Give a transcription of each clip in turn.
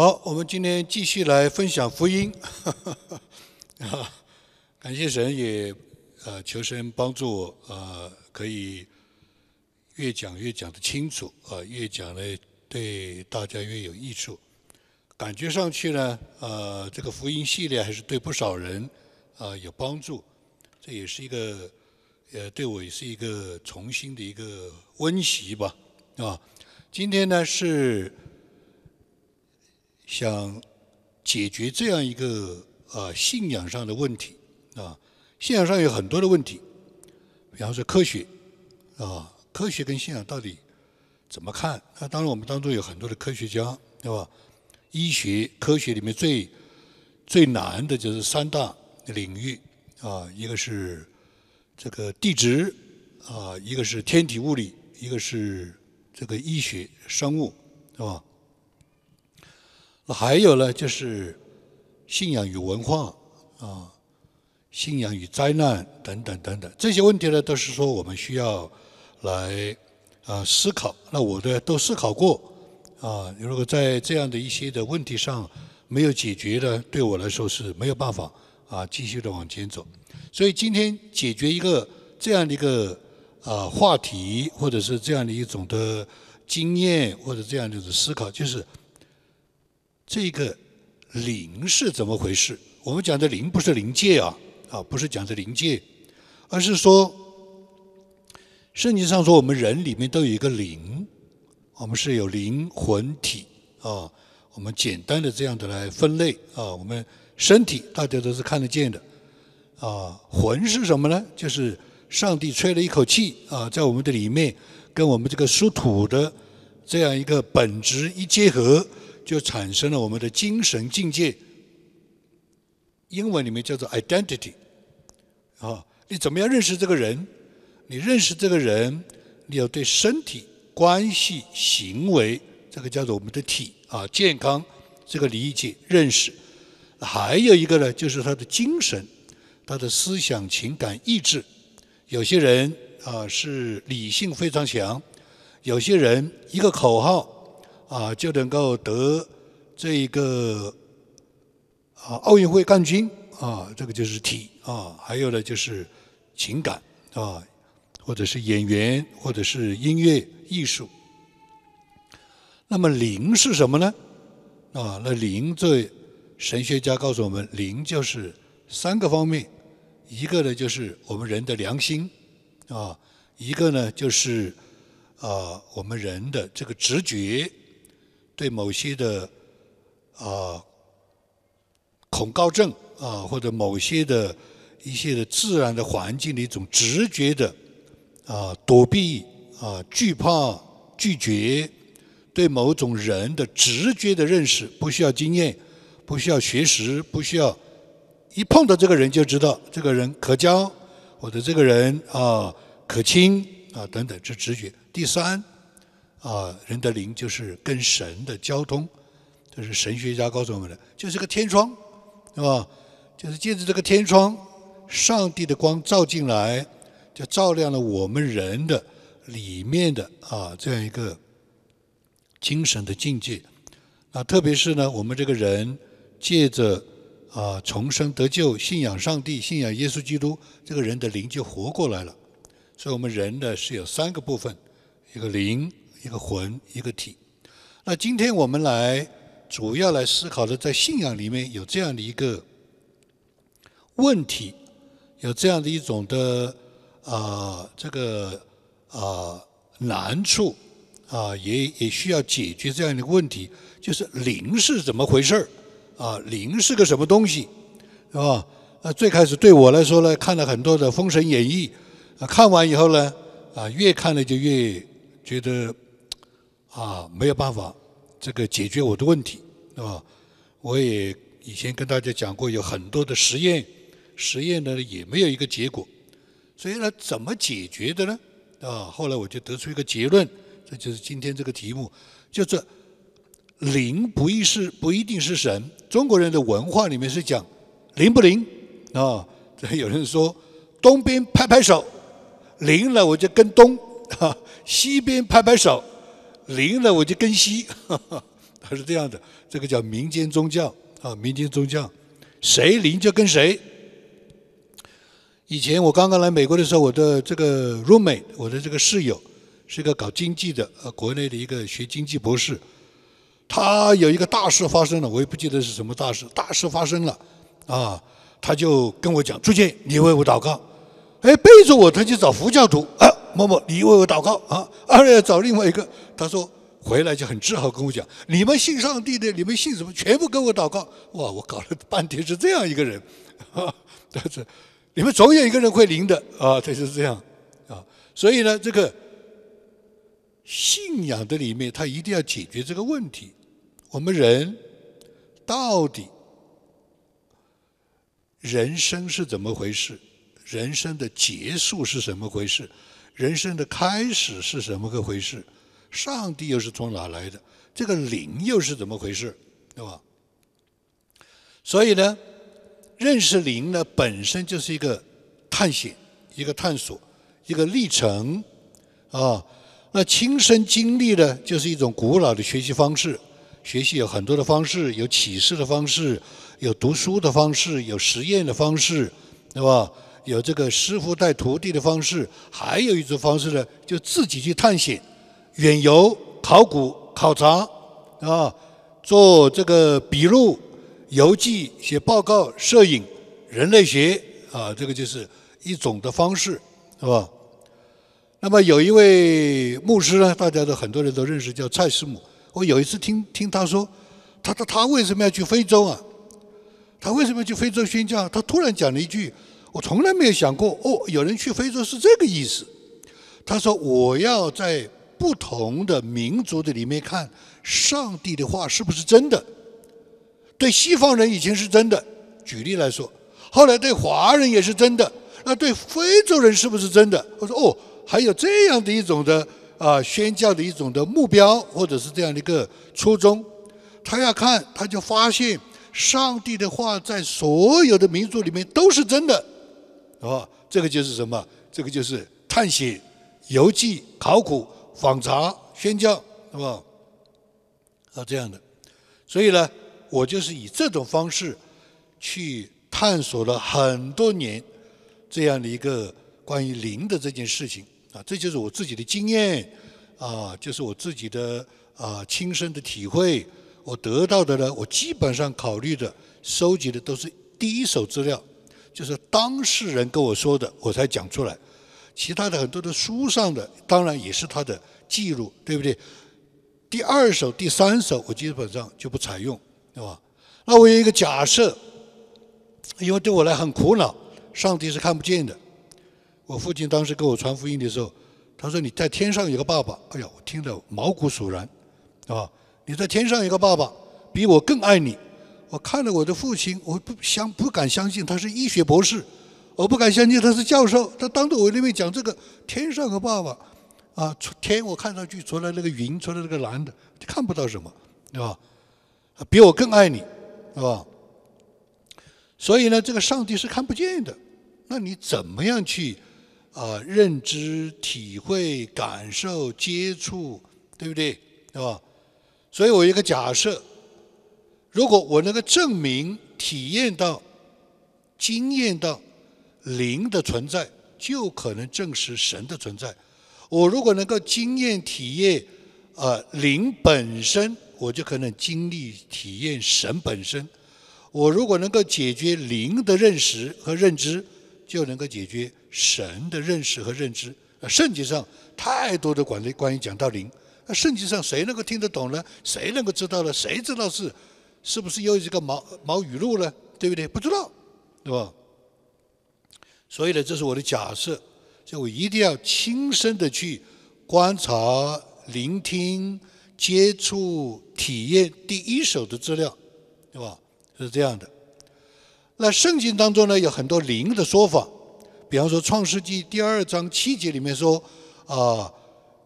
好，我们今天继续来分享福音。感谢神也，呃，求神帮助，我，呃，可以越讲越讲得清楚，啊，越讲呢对大家越有益处。感觉上去呢，呃，这个福音系列还是对不少人啊有帮助。这也是一个，呃，对我也是一个重新的一个温习吧，啊。今天呢是。想解决这样一个呃信仰上的问题啊，信仰上有很多的问题，比方说科学啊，科学跟信仰到底怎么看？那当然我们当中有很多的科学家对吧？医学科学里面最最难的就是三大领域啊，一个是这个地质啊，一个是天体物理，一个是这个医学生物，是吧？那还有呢，就是信仰与文化啊，信仰与灾难等等等等，这些问题呢，都是说我们需要来啊思考。那我的都思考过啊，如果在这样的一些的问题上没有解决呢，对我来说是没有办法啊继续的往前走。所以今天解决一个这样的一个啊话题，或者是这样的一种的经验，或者这样的一种思考，就是。这个灵是怎么回事？我们讲的灵不是灵界啊，啊不是讲的灵界，而是说圣经上说我们人里面都有一个灵，我们是有灵魂体啊。我们简单的这样的来分类啊，我们身体大家都是看得见的啊，魂是什么呢？就是上帝吹了一口气啊，在我们的里面跟我们这个属土的这样一个本质一结合。就产生了我们的精神境界，英文里面叫做 identity。啊，你怎么样认识这个人？你认识这个人，你要对身体、关系、行为，这个叫做我们的体啊健康这个理解认识。还有一个呢，就是他的精神，他的思想、情感、意志。有些人啊是理性非常强，有些人一个口号。啊，就能够得这一个啊奥运会冠军啊，这个就是体啊，还有呢就是情感啊，或者是演员，或者是音乐艺术。那么灵是什么呢？啊，那灵，这神学家告诉我们，灵就是三个方面，一个呢就是我们人的良心啊，一个呢就是啊我们人的这个直觉。对某些的啊恐高症啊，或者某些的一些的自然的环境的一种直觉的啊躲避啊惧怕拒绝，对某种人的直觉的认识，不需要经验，不需要学识，不需要一碰到这个人就知道这个人可交或者这个人啊可亲啊等等，这直觉。第三。啊，人的灵就是跟神的交通，这是神学家告诉我们的，就是个天窗，是吧？就是借着这个天窗，上帝的光照进来，就照亮了我们人的里面的啊这样一个精神的境界。那特别是呢，我们这个人借着啊重生得救、信仰上帝、信仰耶稣基督，这个人的灵就活过来了。所以我们人呢是有三个部分，一个灵。一个魂，一个体。那今天我们来主要来思考的，在信仰里面有这样的一个问题，有这样的一种的啊，这个啊难处啊，也也需要解决这样的一个问题，就是灵是怎么回事儿啊？灵是个什么东西，是吧？那最开始对我来说呢，看了很多的《封神演义》，看完以后呢，啊，越看了就越觉得。啊，没有办法，这个解决我的问题啊！我也以前跟大家讲过，有很多的实验，实验呢也没有一个结果，所以呢，怎么解决的呢？啊，后来我就得出一个结论，这就是今天这个题目，就是灵不一是不一定是神。中国人的文化里面是讲灵不灵啊？这有人说东边拍拍手，灵了我就跟东；西边拍拍手。灵了我就跟西，他是这样的，这个叫民间宗教啊，民间宗教，谁灵就跟谁。以前我刚刚来美国的时候，我的这个 roommate，我的这个室友，是一个搞经济的，呃，国内的一个学经济博士。他有一个大事发生了，我也不记得是什么大事，大事发生了，啊，他就跟我讲，朱建，你为我祷告，哎，背着我他就找佛教徒。某某，你为我祷告啊！二要找另外一个。他说回来就很自豪跟我讲：“你们信上帝的，你们信什么？全部跟我祷告。”哇！我搞了半天是这样一个人。但是，你们总有一个人会灵的啊！他就是这样啊。所以呢，这个信仰的里面，他一定要解决这个问题：我们人到底人生是怎么回事？人生的结束是怎么回事？人生的开始是什么个回事？上帝又是从哪来的？这个灵又是怎么回事，对吧？所以呢，认识灵呢本身就是一个探险、一个探索、一个历程啊。那亲身经历呢，就是一种古老的学习方式。学习有很多的方式，有启示的方式，有读书的方式，有实验的方式，对吧？有这个师傅带徒弟的方式，还有一种方式呢，就自己去探险、远游、考古、考察啊，做这个笔录、游记、写报告、摄影、人类学啊，这个就是一种的方式，是吧？那么有一位牧师呢，大家都很多人都认识，叫蔡师母。我有一次听听他说，他他他为什么要去非洲啊？他为什么去非洲宣教？他突然讲了一句。我从来没有想过哦，有人去非洲是这个意思。他说我要在不同的民族的里面看上帝的话是不是真的。对西方人以前是真的，举例来说，后来对华人也是真的。那对非洲人是不是真的？我说哦，还有这样的一种的啊宣教的一种的目标或者是这样的一个初衷。他要看，他就发现上帝的话在所有的民族里面都是真的。啊，这个就是什么？这个就是探险、游记、考古、访查、宣教，是吧？啊，这样的。所以呢，我就是以这种方式去探索了很多年这样的一个关于灵的这件事情。啊，这就是我自己的经验，啊，就是我自己的啊亲身的体会。我得到的呢，我基本上考虑的、收集的都是第一手资料。就是当事人跟我说的，我才讲出来。其他的很多的书上的，当然也是他的记录，对不对？第二首、第三首，我基本上就不采用，对吧？那我有一个假设，因为对我来很苦恼，上帝是看不见的。我父亲当时给我传福音的时候，他说：“你在天上有个爸爸。”哎呀，我听得毛骨悚然，啊！你在天上有个爸爸，比我更爱你。我看了我的父亲，我不相不敢相信他是医学博士，我不敢相信他是教授。他当着我那边讲这个天上和爸爸，啊，天我看上去除了那个云，除了那个蓝的，看不到什么，对吧？比我更爱你，对吧？所以呢，这个上帝是看不见的，那你怎么样去啊认知、体会、感受、接触，对不对？对吧？所以我一个假设。如果我能够证明、体验到、经验到灵的存在，就可能证实神的存在。我如果能够经验体验，呃，灵本身，我就可能经历体验神本身。我如果能够解决灵的认识和认知，就能够解决神的认识和认知。呃，圣经上太多的管理关于讲到灵，那圣经上谁能够听得懂呢？谁能够知道呢？谁知道是？是不是又是一个毛毛雨露呢？对不对？不知道，对吧？所以呢，这是我的假设，所以我一定要亲身的去观察、聆听、接触、体验第一手的资料，对吧？是这样的。那圣经当中呢，有很多灵的说法，比方说《创世纪》第二章七节里面说，啊，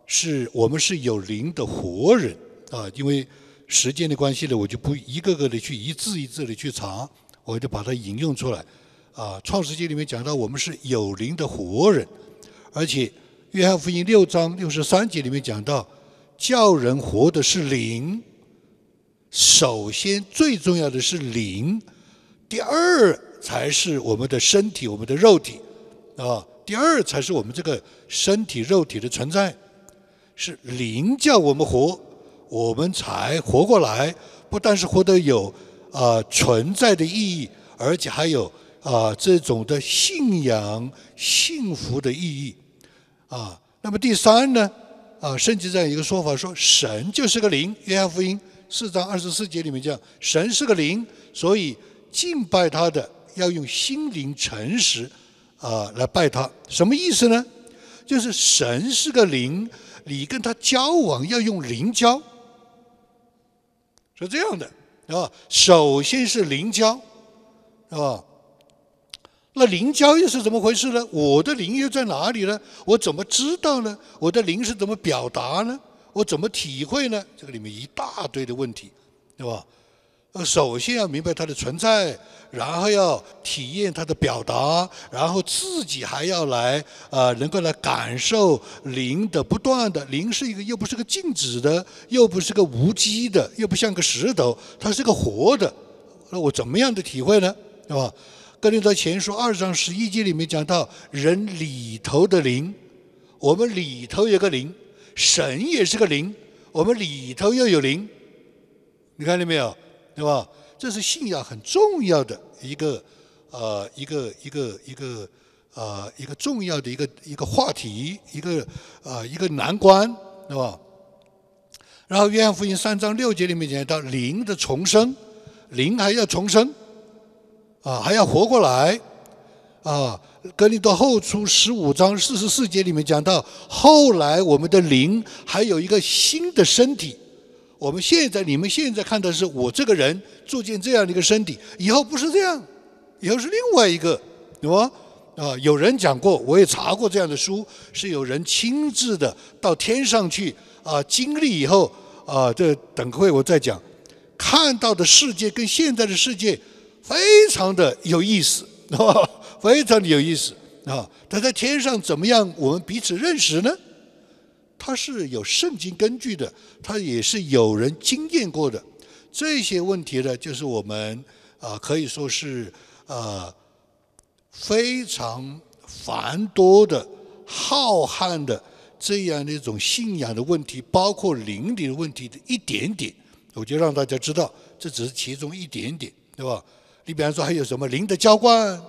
是我们是有灵的活人啊，因为。时间的关系呢，我就不一个个的去一字一字的去查，我就把它引用出来。啊，《创世纪》里面讲到，我们是有灵的活人，而且《约翰福音》六章六十三节里面讲到，叫人活的是灵，首先最重要的是灵，第二才是我们的身体，我们的肉体，啊，第二才是我们这个身体肉体的存在，是灵叫我们活。我们才活过来，不但是活得有啊存在的意义，而且还有啊这种的信仰幸福的意义，啊。那么第三呢，啊，甚至这样一个说法说，神就是个灵，《约翰福音》四章二十四节里面讲，神是个灵，所以敬拜他的要用心灵诚实啊来拜他。什么意思呢？就是神是个灵，你跟他交往要用灵交。是这样的，啊，首先是零交，是吧？那零交又是怎么回事呢？我的零又在哪里呢？我怎么知道呢？我的零是怎么表达呢？我怎么体会呢？这个里面一大堆的问题，对吧？首先要明白它的存在。然后要体验它的表达，然后自己还要来啊，能够来感受灵的不断的灵是一个又不是个静止的，又不是个无机的，又不像个石头，它是个活的。那我怎么样的体会呢？对吧？格林德前书二章十一节里面讲到，人里头的灵，我们里头有个灵，神也是个灵，我们里头又有灵，你看见没有？对吧？这是信仰很重要的一个呃一个一个一个呃一个重要的一个一个话题一个呃一个难关，对吧？然后《约翰福音》三章六节里面讲到灵的重生，灵还要重生啊，还要活过来啊。《格林多后书》十五章四十四节里面讲到，后来我们的灵还有一个新的身体。我们现在，你们现在看的是我这个人住进这样的一个身体，以后不是这样，以后是另外一个，对吧？啊，有人讲过，我也查过这样的书，是有人亲自的到天上去啊经历以后啊，这等会我再讲，看到的世界跟现在的世界非常的有意思，非常的有意思啊。他在天上怎么样？我们彼此认识呢？它是有圣经根据的，它也是有人经验过的。这些问题呢，就是我们啊，可以说是呃非常繁多的、浩瀚的这样的一种信仰的问题，包括灵的问题的一点点，我就让大家知道，这只是其中一点点，对吧？你比方说还有什么灵的浇灌，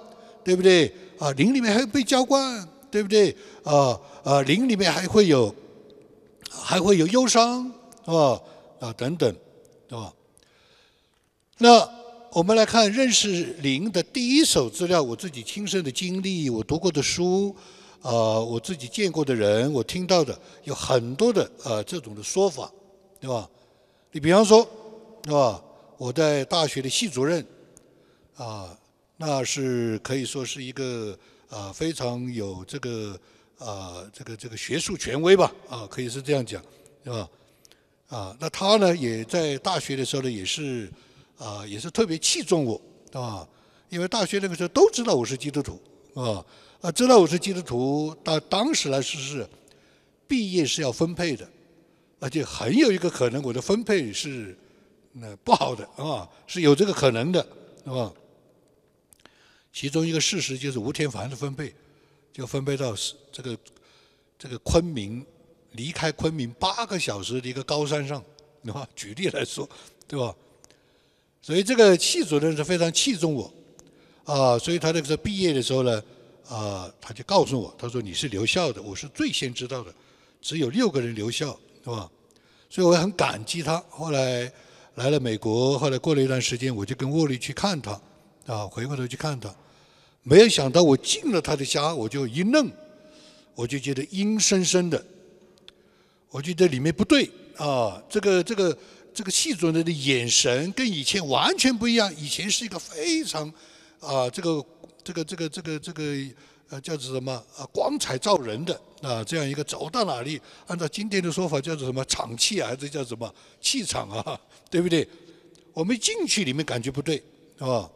对不对？啊，灵里面还有被浇灌，对不对？啊啊，灵里面还会有。还会有忧伤，对吧？啊，等等，对吧？那我们来看认识零的第一手资料，我自己亲身的经历，我读过的书，啊，我自己见过的人，我听到的，有很多的啊，这种的说法，对吧？你比方说，对吧？我在大学的系主任，啊，那是可以说是一个啊，非常有这个。啊，这个这个学术权威吧，啊，可以是这样讲，是吧？啊，那他呢，也在大学的时候呢，也是啊，也是特别器重我，啊，因为大学那个时候都知道我是基督徒，啊啊，知道我是基督徒，到当时来说是毕业是要分配的，而且很有一个可能我的分配是那不好的啊，是有这个可能的，是吧？其中一个事实就是吴天凡的分配。就分配到是这个这个昆明，离开昆明八个小时的一个高山上，啊，举例来说，对吧？所以这个戚主任是非常器重我，啊，所以他那个时候毕业的时候呢，啊，他就告诉我，他说你是留校的，我是最先知道的，只有六个人留校，是吧？所以我很感激他。后来来了美国，后来过了一段时间，我就跟沃利去看他，啊，回过头去看他。没有想到我进了他的家，我就一愣，我就觉得阴森森的，我觉得里面不对啊！这个这个这个系主任的眼神跟以前完全不一样，以前是一个非常啊，这个这个这个这个这个呃，叫做什么啊，光彩照人的啊，这样一个走到哪里，按照今天的说法叫做什么场气啊，还是叫什么气场啊，对不对？我们进去里面感觉不对啊。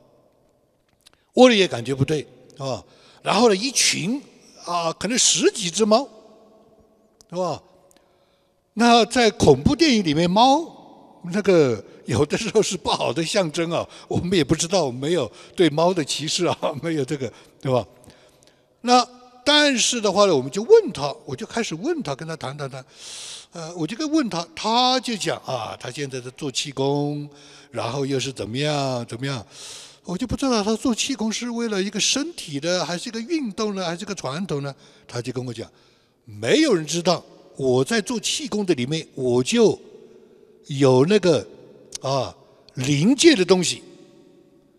窝里也感觉不对，啊，然后呢，一群啊，可能十几只猫，是吧？那在恐怖电影里面，猫那个有的时候是不好的象征啊。我们也不知道，没有对猫的歧视啊，没有这个，对吧？那但是的话呢，我们就问他，我就开始问他，跟他谈谈谈，呃，我就跟问他，他就讲啊，他现在在做气功，然后又是怎么样，怎么样。我就不知道他做气功是为了一个身体的，还是一个运动呢，还是一个传统呢？他就跟我讲，没有人知道。我在做气功的里面，我就有那个啊灵界的东西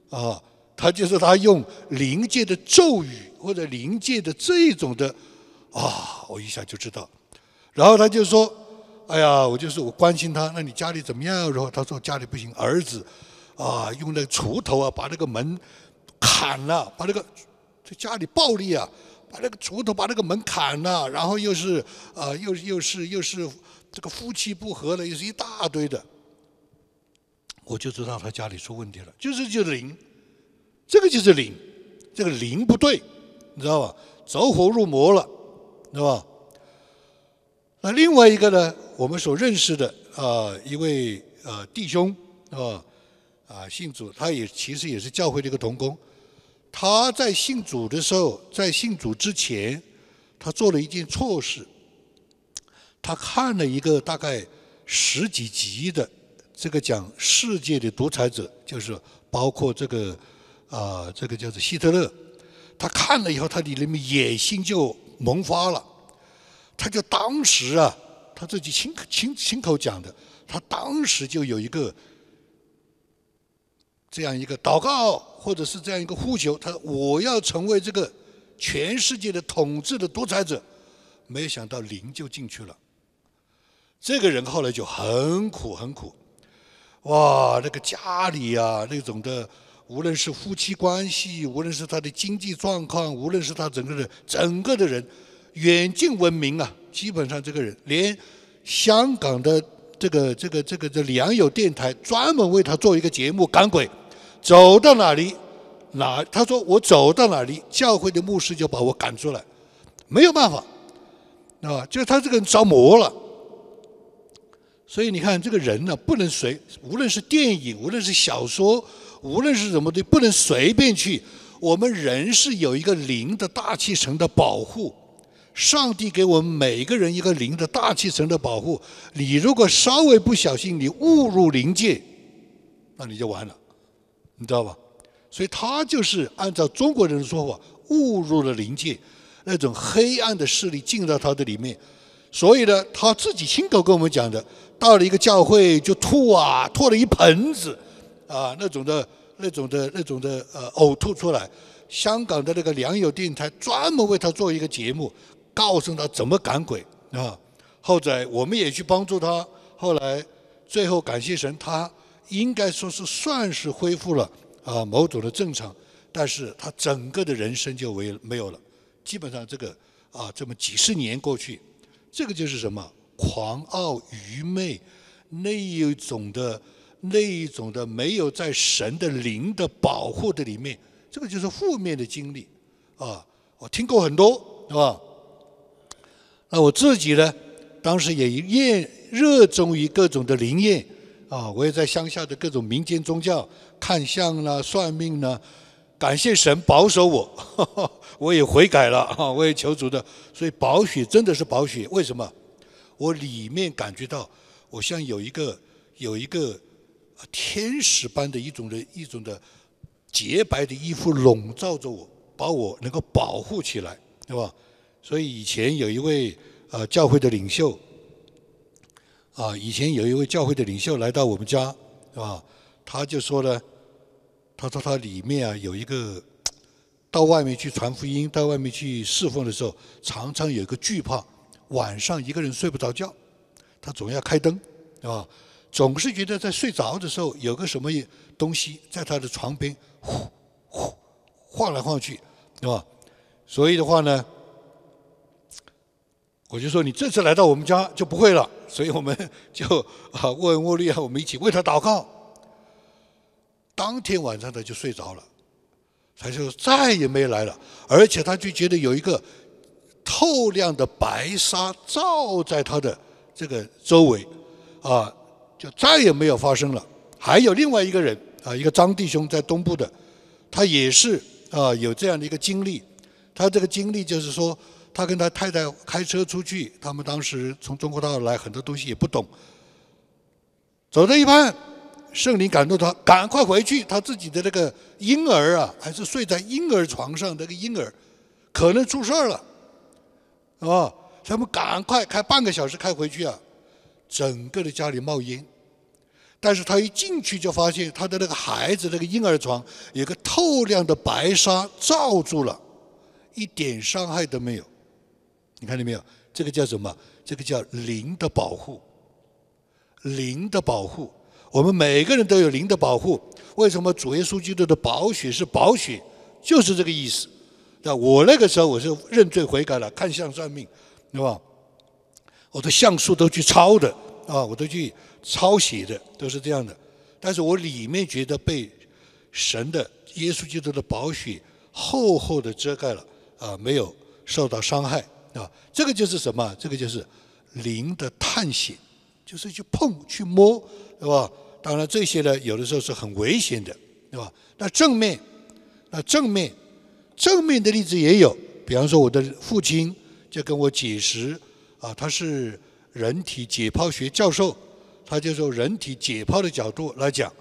啊。他就说他用灵界的咒语或者灵界的这种的啊，我一下就知道。然后他就说，哎呀，我就说我关心他，那你家里怎么样？然后他说家里不行，儿子。啊，用那个锄头啊，把那个门砍了，把那个在家里暴力啊，把那个锄头把那个门砍了，然后又是啊，又又是又是这个夫妻不和了，又是一大堆的。我就知道他家里出问题了，就是就是灵，这个就是灵，这个灵不对，你知道吧？走火入魔了，知道吧？那另外一个呢，我们所认识的啊一位呃弟兄啊。啊，信主他也其实也是教会的一个童工，他在信主的时候，在信主之前，他做了一件错事，他看了一个大概十几集的这个讲世界的独裁者，就是包括这个啊，这个叫做希特勒，他看了以后，他的那么野心就萌发了，他就当时啊，他自己亲口亲亲口讲的，他当时就有一个。这样一个祷告，或者是这样一个呼求，他说我要成为这个全世界的统治的独裁者，没有想到灵就进去了。这个人后来就很苦很苦，哇，那个家里啊，那种的，无论是夫妻关系，无论是他的经济状况，无论是他整个的整个的人，远近闻名啊。基本上这个人，连香港的这个这个这个这良友电台专门为他做一个节目《赶鬼》。走到哪里，哪他说我走到哪里，教会的牧师就把我赶出来，没有办法，啊，就他这个人着魔了。所以你看，这个人呢，不能随，无论是电影，无论是小说，无论是什么的，不能随便去。我们人是有一个灵的大气层的保护，上帝给我们每个人一个灵的大气层的保护。你如果稍微不小心，你误入灵界，那你就完了。你知道吧？所以他就是按照中国人的说法误入了灵界，那种黑暗的势力进到他的里面，所以呢，他自己亲口跟我们讲的，到了一个教会就吐啊吐了一盆子，啊那种的、那种的、那种的呃呕吐出来。香港的那个良友电台专门为他做一个节目，告诉他怎么赶鬼啊。后来我们也去帮助他，后来最后感谢神他。应该说是算是恢复了啊，某种的正常，但是他整个的人生就为没有了，基本上这个啊，这么几十年过去，这个就是什么狂傲愚昧那一种的那一种的没有在神的灵的保护的里面，这个就是负面的经历啊，我听过很多，对吧？那我自己呢，当时也厌热衷于各种的灵验。啊，我也在乡下的各种民间宗教看相啦、算命啦，感谢神保守我，我也悔改了啊，我也求主的，所以保雪真的是保雪，为什么？我里面感觉到，我像有一个有一个天使般的一种的，一种的洁白的衣服笼罩着我，把我能够保护起来，对吧？所以以前有一位呃教会的领袖。啊，以前有一位教会的领袖来到我们家，是吧？他就说呢，他说他里面啊有一个，到外面去传福音、到外面去侍奉的时候，常常有个惧怕，晚上一个人睡不着觉，他总要开灯，啊，总是觉得在睡着的时候有个什么东西在他的床边呼呼晃来晃去，对吧？所以的话呢。我就说你这次来到我们家就不会了，所以我们就啊，问恩握律我们一起为他祷告。当天晚上他就睡着了，他就再也没来了，而且他就觉得有一个透亮的白纱罩在他的这个周围，啊，就再也没有发生了。还有另外一个人啊，一个张弟兄在东部的，他也是啊有这样的一个经历，他这个经历就是说。他跟他太太开车出去，他们当时从中国大陆来，很多东西也不懂。走到一半，圣灵感动他，赶快回去。他自己的那个婴儿啊，还是睡在婴儿床上，那个婴儿可能出事儿了，啊，他们赶快开半个小时开回去啊，整个的家里冒烟。但是他一进去就发现，他的那个孩子那个婴儿床有个透亮的白纱罩住了，一点伤害都没有。你看见没有？这个叫什么？这个叫灵的保护。灵的保护，我们每个人都有灵的保护。为什么主耶稣基督的宝血是宝血？就是这个意思。那我那个时候我是认罪悔改了，看相算命，对吧？我的相术都去抄的，啊，我都去抄写的，都是这样的。但是我里面觉得被神的耶稣基督的宝血厚厚的遮盖了，啊，没有受到伤害。啊，这个就是什么？这个就是灵的探险，就是去碰、去摸，对吧？当然这些呢，有的时候是很危险的，对吧？那正面，那正面，正面的例子也有。比方说，我的父亲就跟我解释，啊，他是人体解剖学教授，他就从人体解剖的角度来讲，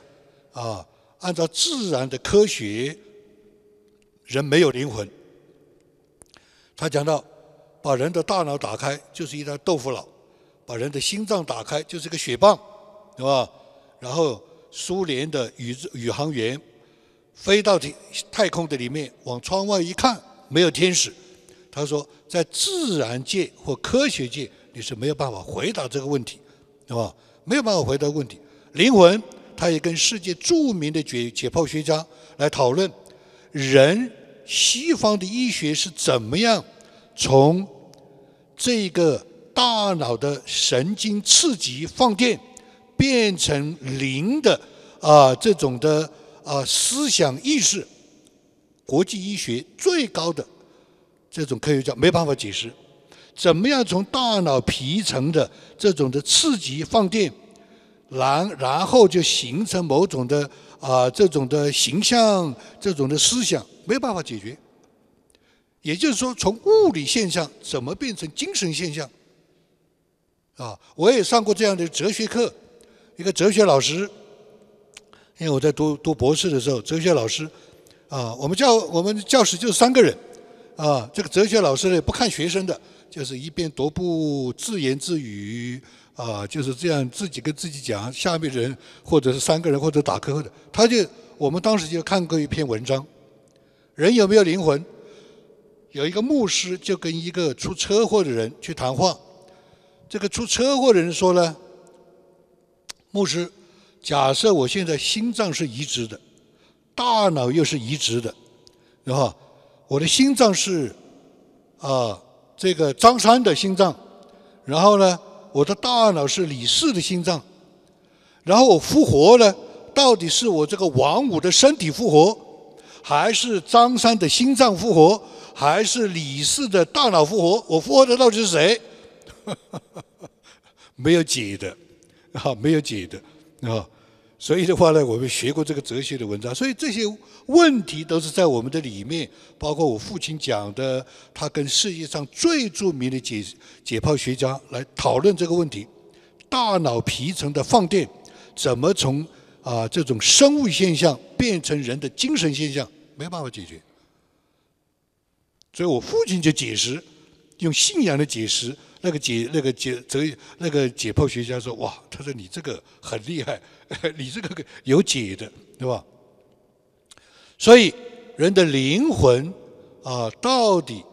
啊，按照自然的科学，人没有灵魂。他讲到。把人的大脑打开就是一张豆腐脑，把人的心脏打开就是个血棒，对吧？然后苏联的宇宇航员飞到天太空的里面，往窗外一看，没有天使。他说，在自然界或科学界你是没有办法回答这个问题，对吧？没有办法回答问题。灵魂，他也跟世界著名的解解剖学家来讨论，人西方的医学是怎么样从。这个大脑的神经刺激放电变成零的啊，这种的啊思想意识，国际医学最高的这种科学家没办法解释，怎么样从大脑皮层的这种的刺激放电，然然后就形成某种的啊这种的形象这种的思想，没办法解决。也就是说，从物理现象怎么变成精神现象？啊，我也上过这样的哲学课，一个哲学老师。因为我在读读博士的时候，哲学老师，啊，我们教我们教室就三个人，啊，这个哲学老师呢不看学生的，就是一边踱步自言自语，啊，就是这样自己跟自己讲，下面人或者是三个人或者打瞌睡的，他就我们当时就看过一篇文章：人有没有灵魂？有一个牧师就跟一个出车祸的人去谈话。这个出车祸的人说呢：“牧师，假设我现在心脏是移植的，大脑又是移植的，然后我的心脏是啊这个张三的心脏，然后呢我的大脑是李四的心脏，然后我复活呢，到底是我这个王五的身体复活，还是张三的心脏复活？”还是李氏的大脑复活？我复活的到底是谁？没有解的啊，没有解的啊。所以的话呢，我们学过这个哲学的文章，所以这些问题都是在我们的里面，包括我父亲讲的，他跟世界上最著名的解解剖学家来讨论这个问题：大脑皮层的放电怎么从啊这种生物现象变成人的精神现象？没有办法解决。所以我父亲就解释，用信仰的解释，那个解那个解哲那个解剖学家说，哇，他说你这个很厉害，你这个有解的，对吧？所以人的灵魂啊，到底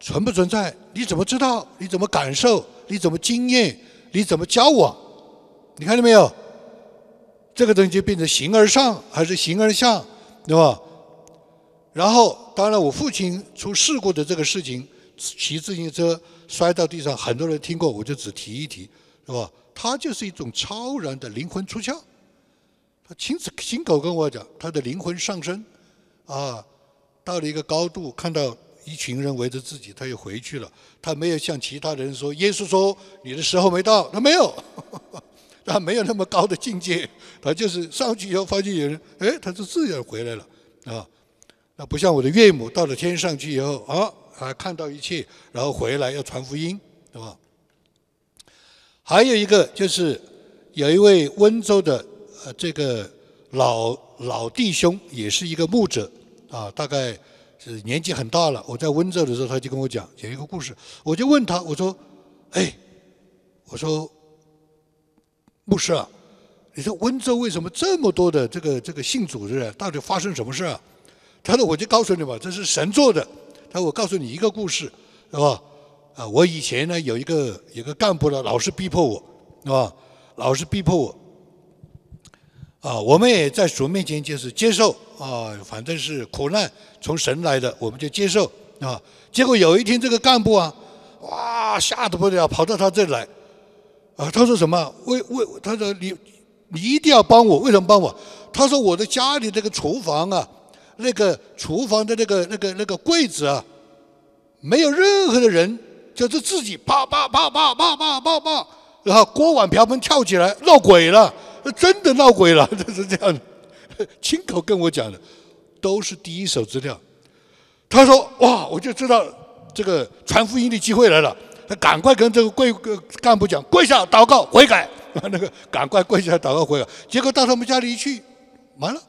存不存在？你怎么知道？你怎么感受？你怎么经验？你怎么交往？你看到没有？这个东西就变成形而上还是形而下，对吧？然后，当然我父亲出事故的这个事情，骑自行车摔到地上，很多人听过，我就只提一提，是吧？他就是一种超然的灵魂出窍，他亲自亲口跟我讲，他的灵魂上升，啊，到了一个高度，看到一群人围着自己，他又回去了。他没有像其他人说，耶稣说你的时候没到，他没有，他没有那么高的境界，他就是上去以后发现有人，哎，他就自然回来了，啊。那不像我的岳母到了天上去以后啊，啊看到一切，然后回来要传福音，对吧？还有一个就是有一位温州的呃这个老老弟兄，也是一个牧者啊，大概是年纪很大了。我在温州的时候，他就跟我讲讲一个故事。我就问他，我说：“哎，我说牧师，啊，你说温州为什么这么多的这个这个信主的人，到底发生什么事啊？他说：“我就告诉你吧，这是神做的。”他说：“我告诉你一个故事，是吧？啊，我以前呢有一个有个干部呢，老是逼迫我，是吧？老是逼迫我。啊，我们也在主面前就是接受啊，反正是苦难从神来的，我们就接受啊。结果有一天这个干部啊，哇，吓得不得了，跑到他这里来啊。他说什么？为为？他说你你一定要帮我，为什么帮我？他说我的家里这个厨房啊。”那个厨房的那个那个那个柜子啊，没有任何的人，就是自己啪啪啪啪啪啪啪啪，然后锅碗瓢盆跳起来，闹鬼了，真的闹鬼了，就 是这样的，亲口跟我讲的，都是第一手资料。他说哇，我就知道这个传福音的机会来了，他赶快跟这个贵干部讲，跪下祷告悔改，那个赶快跪下祷告悔改，结果到他们家里一去，完了。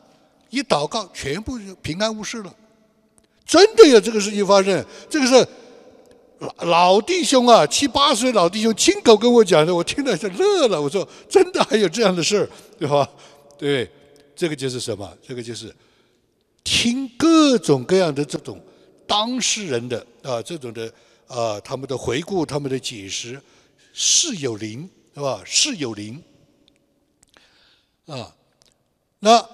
一祷告，全部平安无事了。真的有这个事情发生，这个是老老弟兄啊，七八十岁老弟兄亲口跟我讲的，我听了就乐了。我说，真的还有这样的事儿，对吧？对，这个就是什么？这个就是听各种各样的这种当事人的啊，这种的啊，他们的回顾，他们的解释，事有灵，是吧？事有灵啊，那。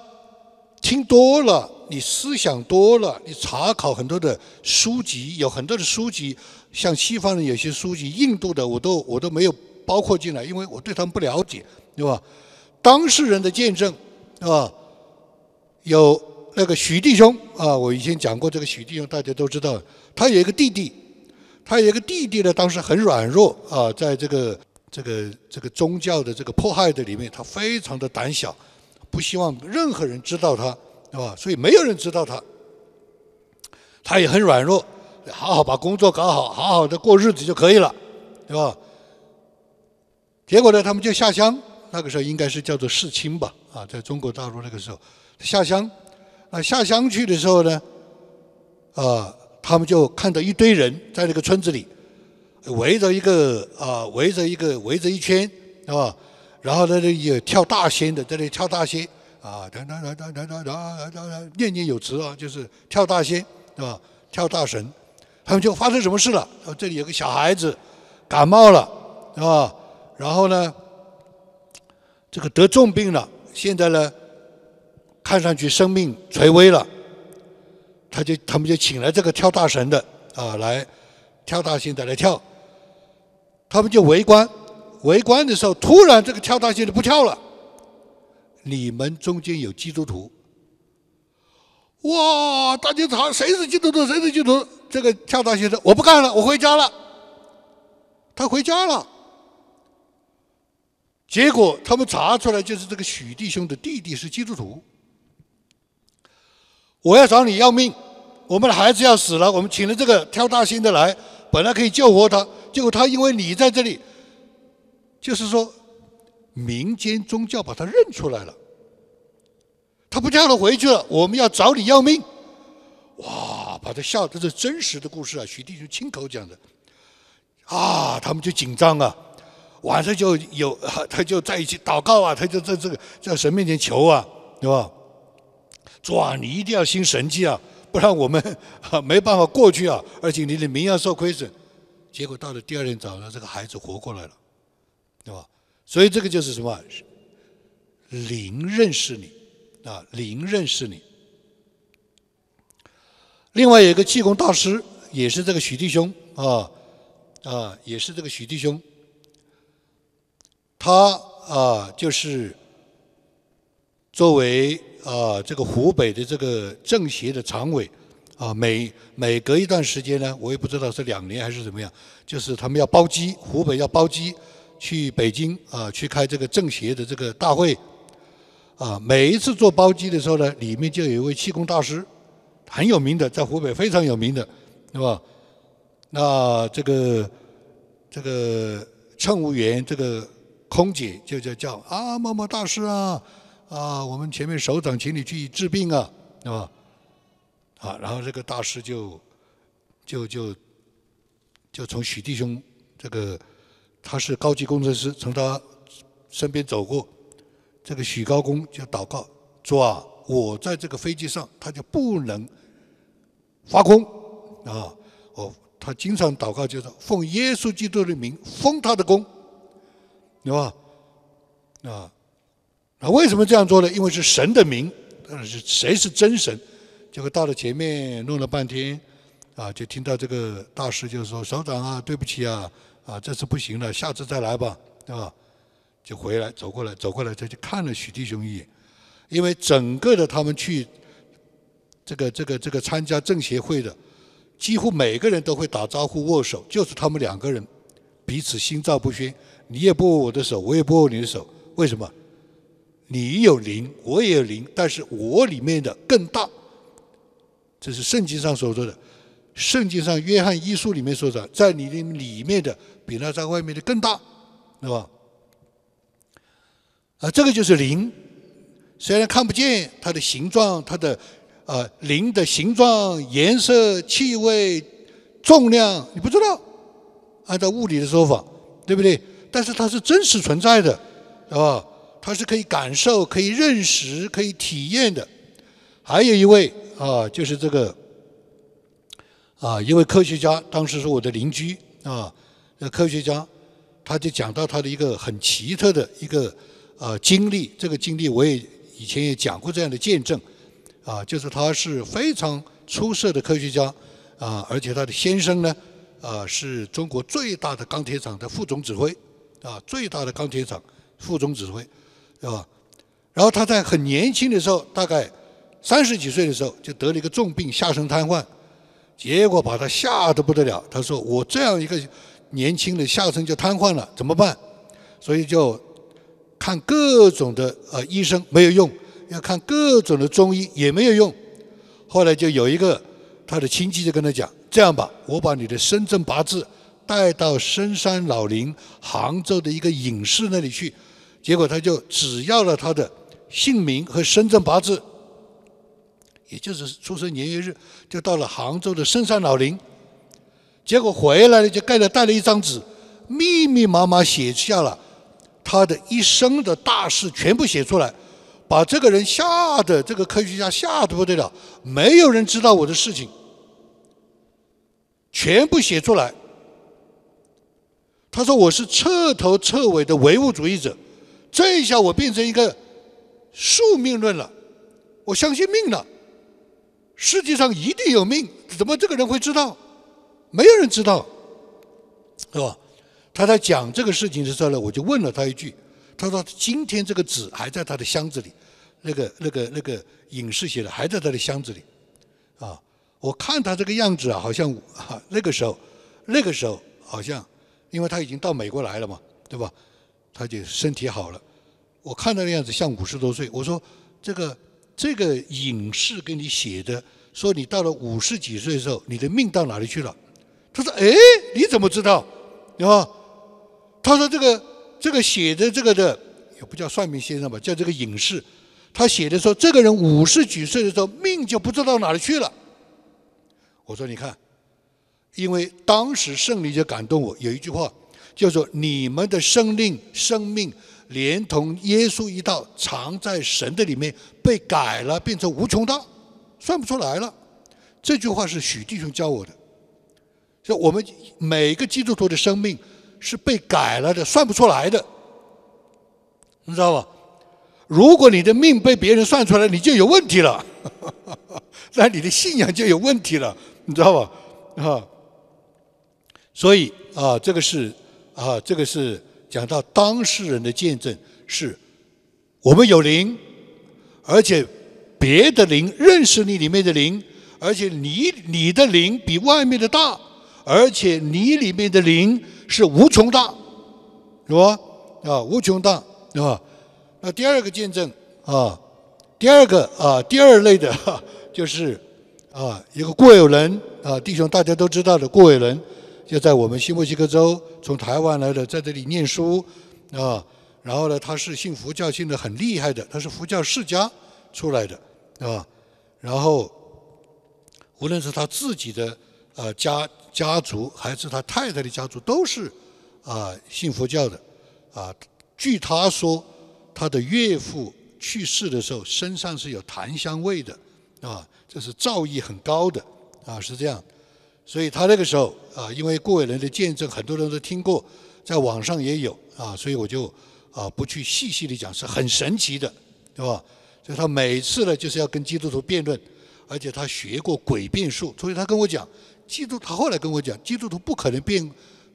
听多了，你思想多了，你查考很多的书籍，有很多的书籍，像西方的有些书籍，印度的我都我都没有包括进来，因为我对他们不了解，对吧？当事人的见证，对吧？有那个许弟兄啊，我以前讲过这个许弟兄，大家都知道，他有一个弟弟，他有一个弟弟呢，当时很软弱啊，在这个这个这个宗教的这个迫害的里面，他非常的胆小。不希望任何人知道他，对吧？所以没有人知道他。他也很软弱，好好把工作搞好，好好的过日子就可以了，对吧？结果呢，他们就下乡，那个时候应该是叫做世青吧，啊，在中国大陆那个时候下乡。啊，下乡去的时候呢，啊，他们就看到一堆人在那个村子里围着一个啊，围着一个围着一圈，对吧？然后在这里有跳大仙的，在这跳大仙，啊，等等等等等等等哒哒，念念有词啊，就是跳大仙，对吧？跳大神，他们就发生什么事了？这里有个小孩子感冒了，对吧？然后呢，这个得重病了，现在呢，看上去生命垂危了，他就他们就请来这个跳大神的啊来跳大仙的来跳，他们就围观。围观的时候，突然这个跳大仙的不跳了。你们中间有基督徒？哇！大家查谁是基督徒？谁是基督徒？这个跳大仙的，我不干了，我回家了。他回家了。结果他们查出来，就是这个许弟兄的弟弟是基督徒。我要找你要命！我们的孩子要死了，我们请了这个跳大仙的来，本来可以救活他，结果他因为你在这里。就是说，民间宗教把他认出来了，他不叫他回去了，我们要找你要命！哇，把他吓！这是真实的故事啊，徐弟兄亲口讲的。啊，他们就紧张啊，晚上就有他，他就在一起祷告啊，他就在这个在神面前求啊，对吧？说啊，你一定要行神迹啊，不然我们 没办法过去啊，而且你的名要受亏损。结果到了第二天早上，这个孩子活过来了。对吧？所以这个就是什么？零认识你啊，零认识你。另外有一个济公大师，也是这个许弟兄啊啊，也是这个许弟兄。他啊，就是作为啊这个湖北的这个政协的常委啊，每每隔一段时间呢，我也不知道是两年还是怎么样，就是他们要包机，湖北要包机。去北京啊，去开这个政协的这个大会啊。每一次做包机的时候呢，里面就有一位气功大师，很有名的，在湖北非常有名的，对吧？那这个这个乘务员、这个空姐就叫叫啊，某某大师啊，啊，我们前面首长请你去治病啊，对吧？啊，然后这个大师就就就就从许弟兄这个。他是高级工程师，从他身边走过，这个许高工就祷告说啊，我在这个飞机上他就不能发功啊，哦，他经常祷告就是奉耶稣基督的名封他的功，对吧？啊，那为什么这样做呢？因为是神的名，但是谁是真神？结果到了前面弄了半天，啊，就听到这个大师就说首长啊，对不起啊。啊，这次不行了，下次再来吧，对吧？就回来，走过来，走过来，再去看了许弟兄一眼。因为整个的他们去这个这个这个参加政协会的，几乎每个人都会打招呼握手，就是他们两个人彼此心照不宣，你也不握我的手，我也不握你的手。为什么？你有灵，我也有灵，但是我里面的更大。这是圣经上所说的，圣经上约翰一书里面说的，在你的里面的。比那在外面的更大，对吧？啊，这个就是灵，虽然看不见它的形状，它的呃灵的形状、颜色、气味、重量，你不知道。按照物理的说法，对不对？但是它是真实存在的，是吧？它是可以感受、可以认识、可以体验的。还有一位啊，就是这个啊，一位科学家，当时是我的邻居啊。那科学家他就讲到他的一个很奇特的一个呃经历，这个经历我也以前也讲过这样的见证，啊，就是他是非常出色的科学家，啊，而且他的先生呢，啊，是中国最大的钢铁厂的副总指挥，啊，最大的钢铁厂副总指挥，对吧？然后他在很年轻的时候，大概三十几岁的时候就得了一个重病，下身瘫痪，结果把他吓得不得了。他说：“我这样一个……”年轻的下身就瘫痪了，怎么办？所以就看各种的呃医生没有用，要看各种的中医也没有用。后来就有一个他的亲戚就跟他讲：“这样吧，我把你的深圳八字带到深山老林杭州的一个隐士那里去。”结果他就只要了他的姓名和深圳八字，也就是出生年月日，就到了杭州的深山老林。结果回来了，就盖了带了一张纸，密密麻麻写下了他的一生的大事，全部写出来，把这个人吓得这个科学家吓得不得了。没有人知道我的事情，全部写出来。他说我是彻头彻尾的唯物主义者，这一下我变成一个宿命论了，我相信命了，世界上一定有命，怎么这个人会知道？没有人知道，是吧？他在讲这个事情的时候呢，我就问了他一句：“他说今天这个纸还在他的箱子里，那个那个那个影视写的还在他的箱子里。”啊，我看他这个样子啊，好像那个时候，那个时候好像，因为他已经到美国来了嘛，对吧？他就身体好了。我看他的样子像五十多岁。我说：“这个这个影视给你写的，说你到了五十几岁的时候，你的命到哪里去了？”他说：“哎，你怎么知道？然后他说这个这个写的这个的也不叫算命先生吧，叫这个隐士。他写的说，这个人五十几岁的时候命就不知道哪里去了。”我说：“你看，因为当时圣灵就感动我，有一句话叫做‘你们的生命、生命，连同耶稣一道，藏在神的里面，被改了，变成无穷大，算不出来了’。这句话是许弟兄教我的。”就我们每个基督徒的生命是被改了的，算不出来的，你知道吧？如果你的命被别人算出来，你就有问题了，那你的信仰就有问题了，你知道吧？啊，所以啊，这个是啊，这个是讲到当事人的见证，是我们有灵，而且别的灵认识你里面的灵，而且你你的灵比外面的大。而且泥里面的磷是无穷大，是吧？啊，无穷大，啊。吧？那第二个见证啊，第二个啊，第二类的，哈、就是啊，一个过有人啊，弟兄大家都知道的过有人，就在我们新墨西哥州，从台湾来的，在这里念书啊。然后呢，他是信佛教信的很厉害的，他是佛教世家出来的，啊。然后，无论是他自己的呃家。家族还是他太太的家族都是啊信佛教的啊，据他说，他的岳父去世的时候身上是有檀香味的啊，这是造诣很高的啊是这样，所以他那个时候啊，因为过位人的见证，很多人都听过，在网上也有啊，所以我就啊不去细细的讲，是很神奇的，对吧？所以他每次呢就是要跟基督徒辩论，而且他学过诡辩术，所以他跟我讲。基督他后来跟我讲，基督徒不可能辩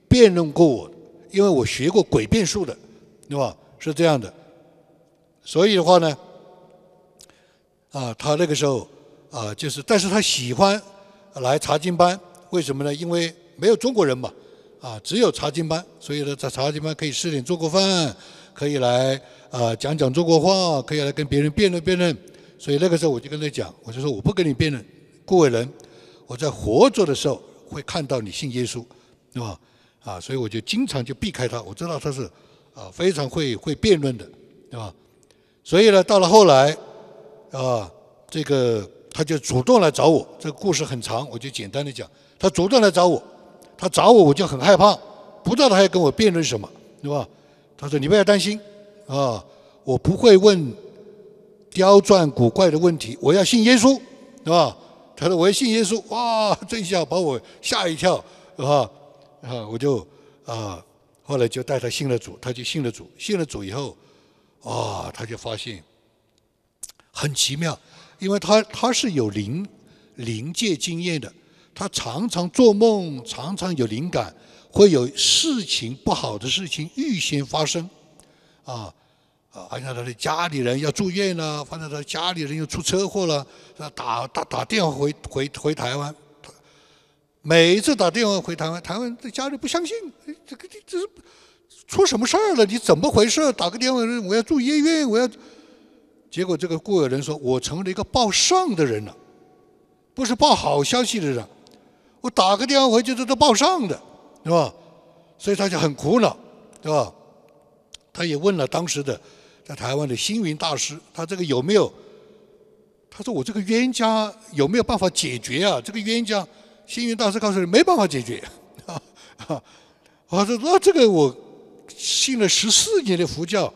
辩论过我，因为我学过诡辩术的，对吧？是这样的。所以的话呢，啊，他那个时候啊，就是，但是他喜欢来查经班，为什么呢？因为没有中国人嘛，啊，只有查经班，所以呢，在查经班可以吃点做过饭，可以来啊讲讲中国话，可以来跟别人辩论辩论。所以那个时候我就跟他讲，我就说我不跟你辩论，顾伟仁。我在活着的时候会看到你信耶稣，对吧？啊，所以我就经常就避开他。我知道他是啊非常会会辩论的，对吧？所以呢，到了后来啊，这个他就主动来找我。这个故事很长，我就简单的讲。他主动来找我，他找我我就很害怕，不知道他要跟我辩论什么，对吧？他说：“你不要担心啊，我不会问刁钻古怪的问题，我要信耶稣，对吧？”他说：“我要信耶稣。”哇！这一下把我吓一跳，啊，啊，我就啊，后来就带他信了主，他就信了主。信了主以后，啊，他就发现很奇妙，因为他他是有灵灵界经验的，他常常做梦，常常有灵感，会有事情不好的事情预先发生，啊。啊，而且他的家里人要住院了，或者他家里人又出车祸了，他打打打电话回回回台湾，每一次打电话回台湾，台湾的家里不相信，这个这这是出什么事儿了？你怎么回事？打个电话我要住医院，我要……结果这个雇有人说我成了一个报丧的人了，不是报好消息的人，我打个电话回去都都报丧的，对吧？所以他就很苦恼，对吧？他也问了当时的。在台湾的星云大师，他这个有没有？他说我这个冤家有没有办法解决啊？这个冤家，星云大师告诉你没办法解决。我 说那这个我信了十四年的佛教，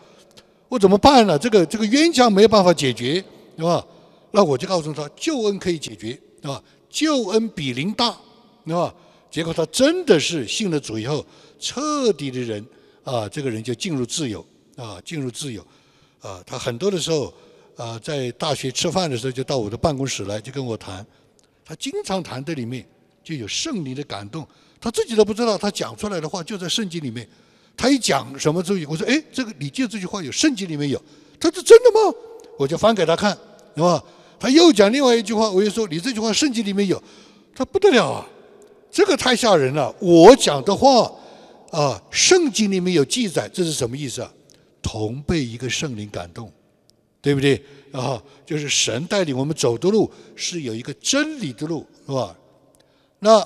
我怎么办呢？这个这个冤家没有办法解决，对吧？那我就告诉他，救恩可以解决，对吧？救恩比灵大，对吧？结果他真的是信了主以后，彻底的人啊，这个人就进入自由啊，进入自由。啊，他很多的时候，啊，在大学吃饭的时候就到我的办公室来，就跟我谈。他经常谈的里面就有圣灵的感动，他自己都不知道他讲出来的话就在圣经里面。他一讲什么注意，我说哎，这个你健这句话有圣经里面有，他是真的吗？我就翻给他看，是吧？他又讲另外一句话，我就说你这句话圣经里面有，他不得了啊，这个太吓人了。我讲的话啊，圣经里面有记载，这是什么意思啊？同被一个圣灵感动，对不对？啊，就是神带领我们走的路是有一个真理的路，是吧？那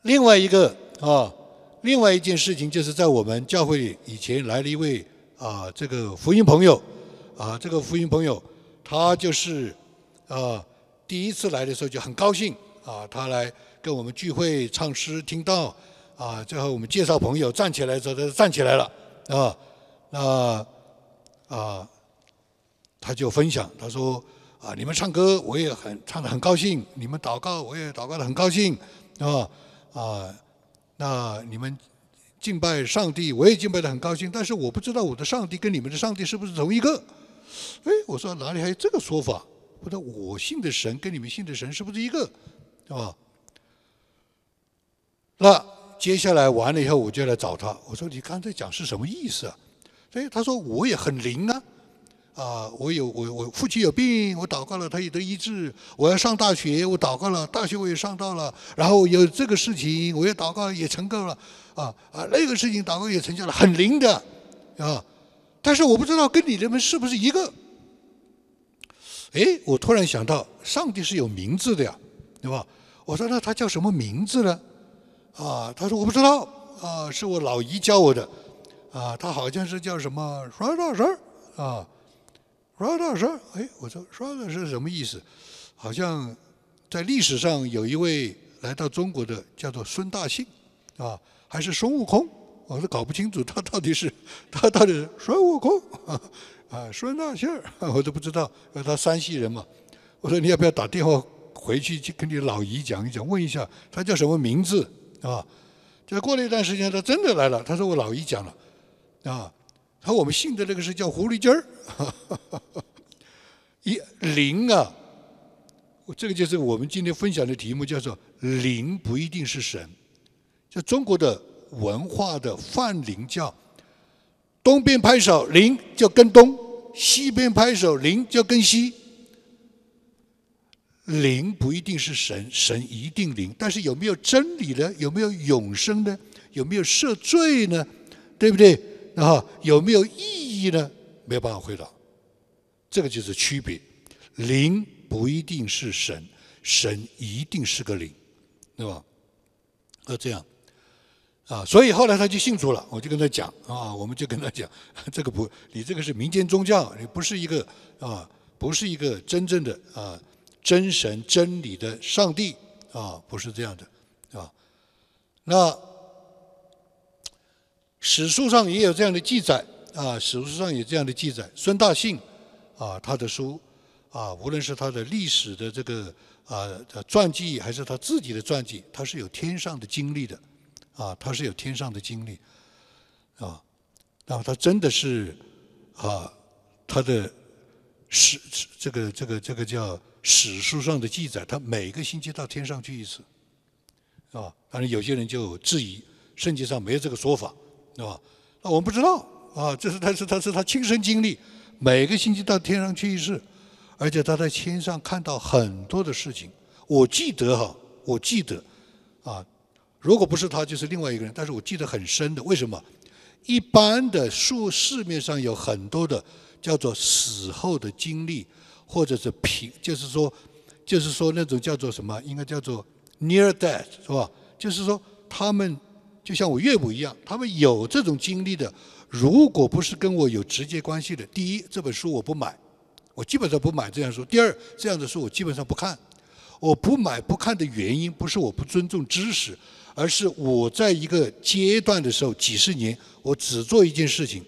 另外一个啊，另外一件事情就是在我们教会以前来了一位啊，这个福音朋友啊，这个福音朋友他就是啊，第一次来的时候就很高兴啊，他来跟我们聚会唱诗，听到啊，最后我们介绍朋友站起来的时候，他站起来了啊。那啊，他就分享，他说啊，你们唱歌我也很唱的很高兴，你们祷告我也祷告的很高兴，啊啊，那你们敬拜上帝我也敬拜的很高兴，但是我不知道我的上帝跟你们的上帝是不是同一个。哎，我说哪里还有这个说法？或者我信的神跟你们信的神是不是一个？啊，那接下来完了以后，我就来找他，我说你刚才讲是什么意思啊？以他说我也很灵啊，啊，我有我我父亲有病，我祷告了，他也得医治；我要上大学，我祷告了，大学我也上到了。然后有这个事情，我也祷告也成功了，啊啊，那个事情祷告也成就了，很灵的，啊。但是我不知道跟你人们是不是一个。哎，我突然想到，上帝是有名字的呀，对吧？我说那他叫什么名字呢？啊，他说我不知道，啊，是我老姨教我的。啊，他好像是叫什么孙大神”啊，孙大神”。哎，我说孙大是什么意思？好像在历史上有一位来到中国的叫做孙大信，啊，还是孙悟空？我都搞不清楚他到底是他到底是孙悟空啊，孙大信儿，我都不知道，他山西人嘛。我说你要不要打电话回去去跟你老姨讲一讲，问一下他叫什么名字啊？就过了一段时间，他真的来了，他说我老姨讲了。啊，和我们信的那个是叫狐狸精儿。一灵啊，这个就是我们今天分享的题目，叫做“灵不一定是神”。就中国的文化的泛灵教，东边拍手灵叫跟东，西边拍手灵叫跟西。灵不一定是神，神一定灵。但是有没有真理呢？有没有永生呢？有没有赦罪呢？对不对？然后有没有意义呢？没有办法回答。这个就是区别，灵不一定是神，神一定是个灵，对吧？啊，这样，啊，所以后来他就信主了。我就跟他讲啊，我们就跟他讲，这个不，你这个是民间宗教，你不是一个啊，不是一个真正的啊真神真理的上帝啊，不是这样的，啊。那。史书上也有这样的记载啊，史书上有这样的记载。孙大信啊，他的书啊，无论是他的历史的这个啊传记，还是他自己的传记，他是有天上的经历的啊，他是有天上的经历啊。那么他真的是啊，他的史这个这个这个叫史书上的记载，他每个星期到天上去一次啊。但是有些人就质疑，圣经上没有这个说法。对吧？那我不知道啊，这是他是他是他亲身经历，每个星期到天上去一次，而且他在天上看到很多的事情。我记得哈，我记得，啊，如果不是他，就是另外一个人。但是我记得很深的，为什么？一般的说市面上有很多的叫做死后的经历，或者是平，就是说，就是说那种叫做什么，应该叫做 near death，是吧？就是说他们。就像我岳母一样，他们有这种经历的，如果不是跟我有直接关系的，第一，这本书我不买，我基本上不买这样书；第二，这样的书我基本上不看。我不买不看的原因，不是我不尊重知识，而是我在一个阶段的时候，几十年我只做一件事情，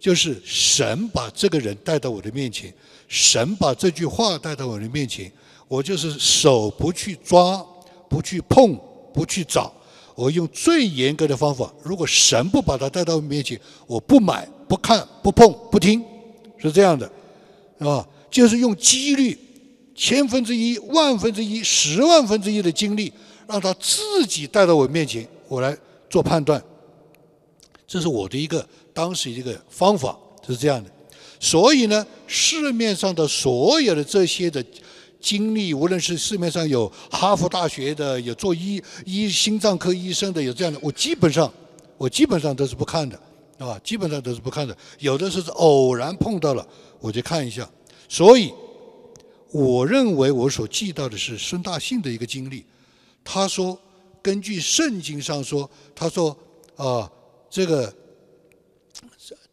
就是神把这个人带到我的面前，神把这句话带到我的面前，我就是手不去抓，不去碰，不去找。我用最严格的方法，如果神不把它带到我面前，我不买、不看、不碰、不听，是这样的，是吧？就是用几率千分之一、万分之一、十万分之一的精力，让它自己带到我面前，我来做判断。这是我的一个当时一个方法，是这样的。所以呢，市面上的所有的这些的。经历，无论是市面上有哈佛大学的，有做医医心脏科医生的，有这样的，我基本上我基本上都是不看的，啊，基本上都是不看的。有的是偶然碰到了，我就看一下。所以我认为我所记到的是孙大信的一个经历。他说，根据圣经上说，他说啊，这个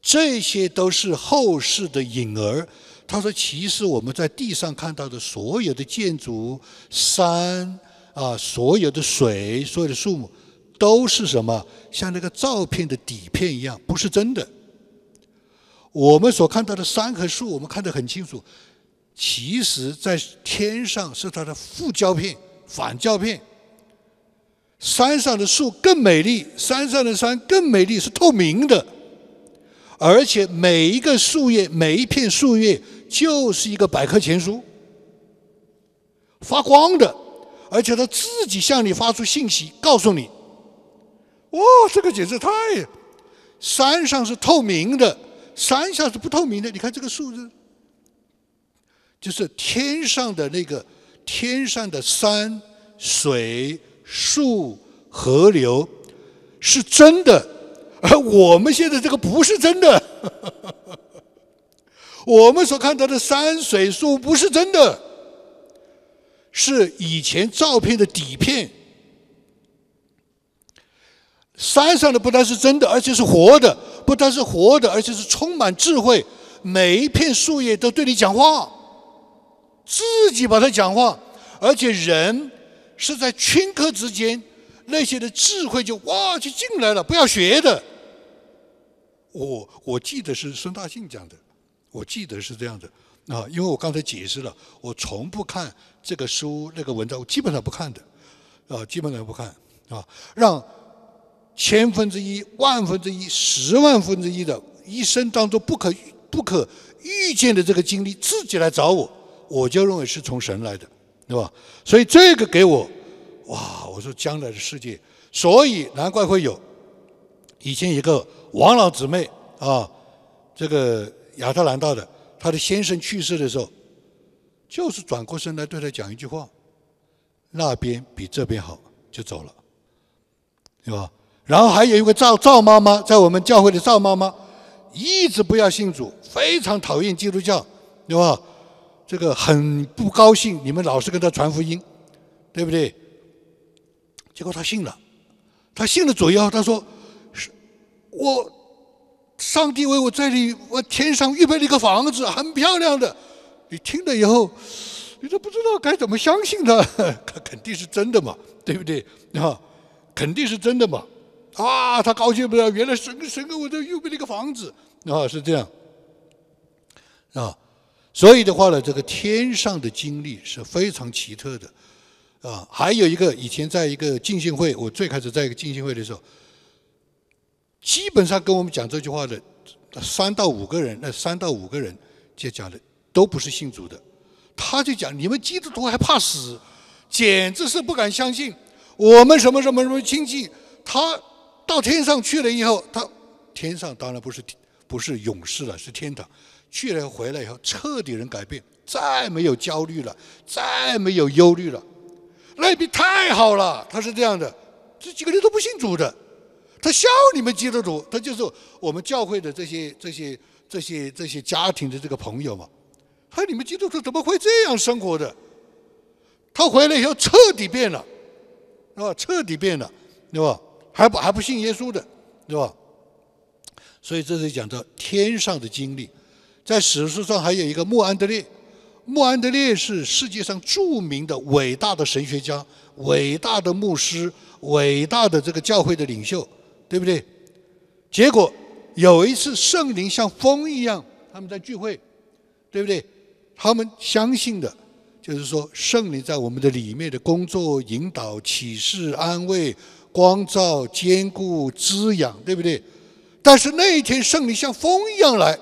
这些都是后世的影儿。他说：“其实我们在地上看到的所有的建筑、山啊，所有的水、所有的树木，都是什么？像那个照片的底片一样，不是真的。我们所看到的山和树，我们看得很清楚。其实，在天上是它的副胶片、反胶片。山上的树更美丽，山上的山更美丽，是透明的。而且每一个树叶，每一片树叶。”就是一个百科全书，发光的，而且它自己向你发出信息，告诉你：，哇，这个简直太！山上是透明的，山下是不透明的。你看这个数字，就是天上的那个天上的山水树河流是真的，而我们现在这个不是真的。我们所看到的山水树不是真的，是以前照片的底片。山上的不但是真的，而且是活的；不但是活的，而且是充满智慧。每一片树叶都对你讲话，自己把它讲话，而且人是在顷刻之间，那些的智慧就哇就进来了，不要学的。我我记得是孙大信讲的。我记得是这样的啊，因为我刚才解释了，我从不看这个书那个文章，我基本上不看的，啊，基本上不看啊，让千分之一、万分之一、十万分之一的一生当中不可不可预见的这个经历自己来找我，我就认为是从神来的，对吧？所以这个给我，哇！我说将来的世界，所以难怪会有以前一个王老姊妹啊，这个。亚特兰大的，他的先生去世的时候，就是转过身来对他讲一句话：“那边比这边好”，就走了，对吧？然后还有一个赵赵妈妈，在我们教会的赵妈妈，一直不要信主，非常讨厌基督教，对吧？这个很不高兴，你们老是跟他传福音，对不对？结果他信了，他信了主以后，他说：“是我。”上帝为我这里，我天上预备了一个房子，很漂亮的。你听了以后，你都不知道该怎么相信他，他 肯定是真的嘛，对不对？啊，肯定是真的嘛。啊，他高兴不了，原来神神给我都预备了一个房子，啊，是这样，啊。所以的话呢，这个天上的经历是非常奇特的。啊，还有一个，以前在一个浸信会，我最开始在一个浸信会的时候。基本上跟我们讲这句话的三到五个人，那三到五个人就讲的都不是信主的。他就讲你们基督徒还怕死，简直是不敢相信。我们什么什么什么亲戚，他到天上去了以后，他天上当然不是不是勇士了，是天堂。去了回来以后彻底能改变，再没有焦虑了，再没有忧虑了，那比太好了。他是这样的，这几个人都不信主的。他笑你们基督徒，他就是我们教会的这些、这些、这些、这些家庭的这个朋友嘛。他说：“你们基督徒怎么会这样生活的？”他回来以后彻底变了，吧？彻底变了，对吧？还不还不信耶稣的，对吧？所以这是讲到天上的经历。在史书上还有一个穆安德烈，穆安德烈是世界上著名的、伟大的神学家、伟大的牧师、伟大的这个教会的领袖。对不对？结果有一次圣灵像风一样，他们在聚会，对不对？他们相信的，就是说圣灵在我们的里面的工作、引导、启示、安慰、光照、坚固、滋养，对不对？但是那一天圣灵像风一样来，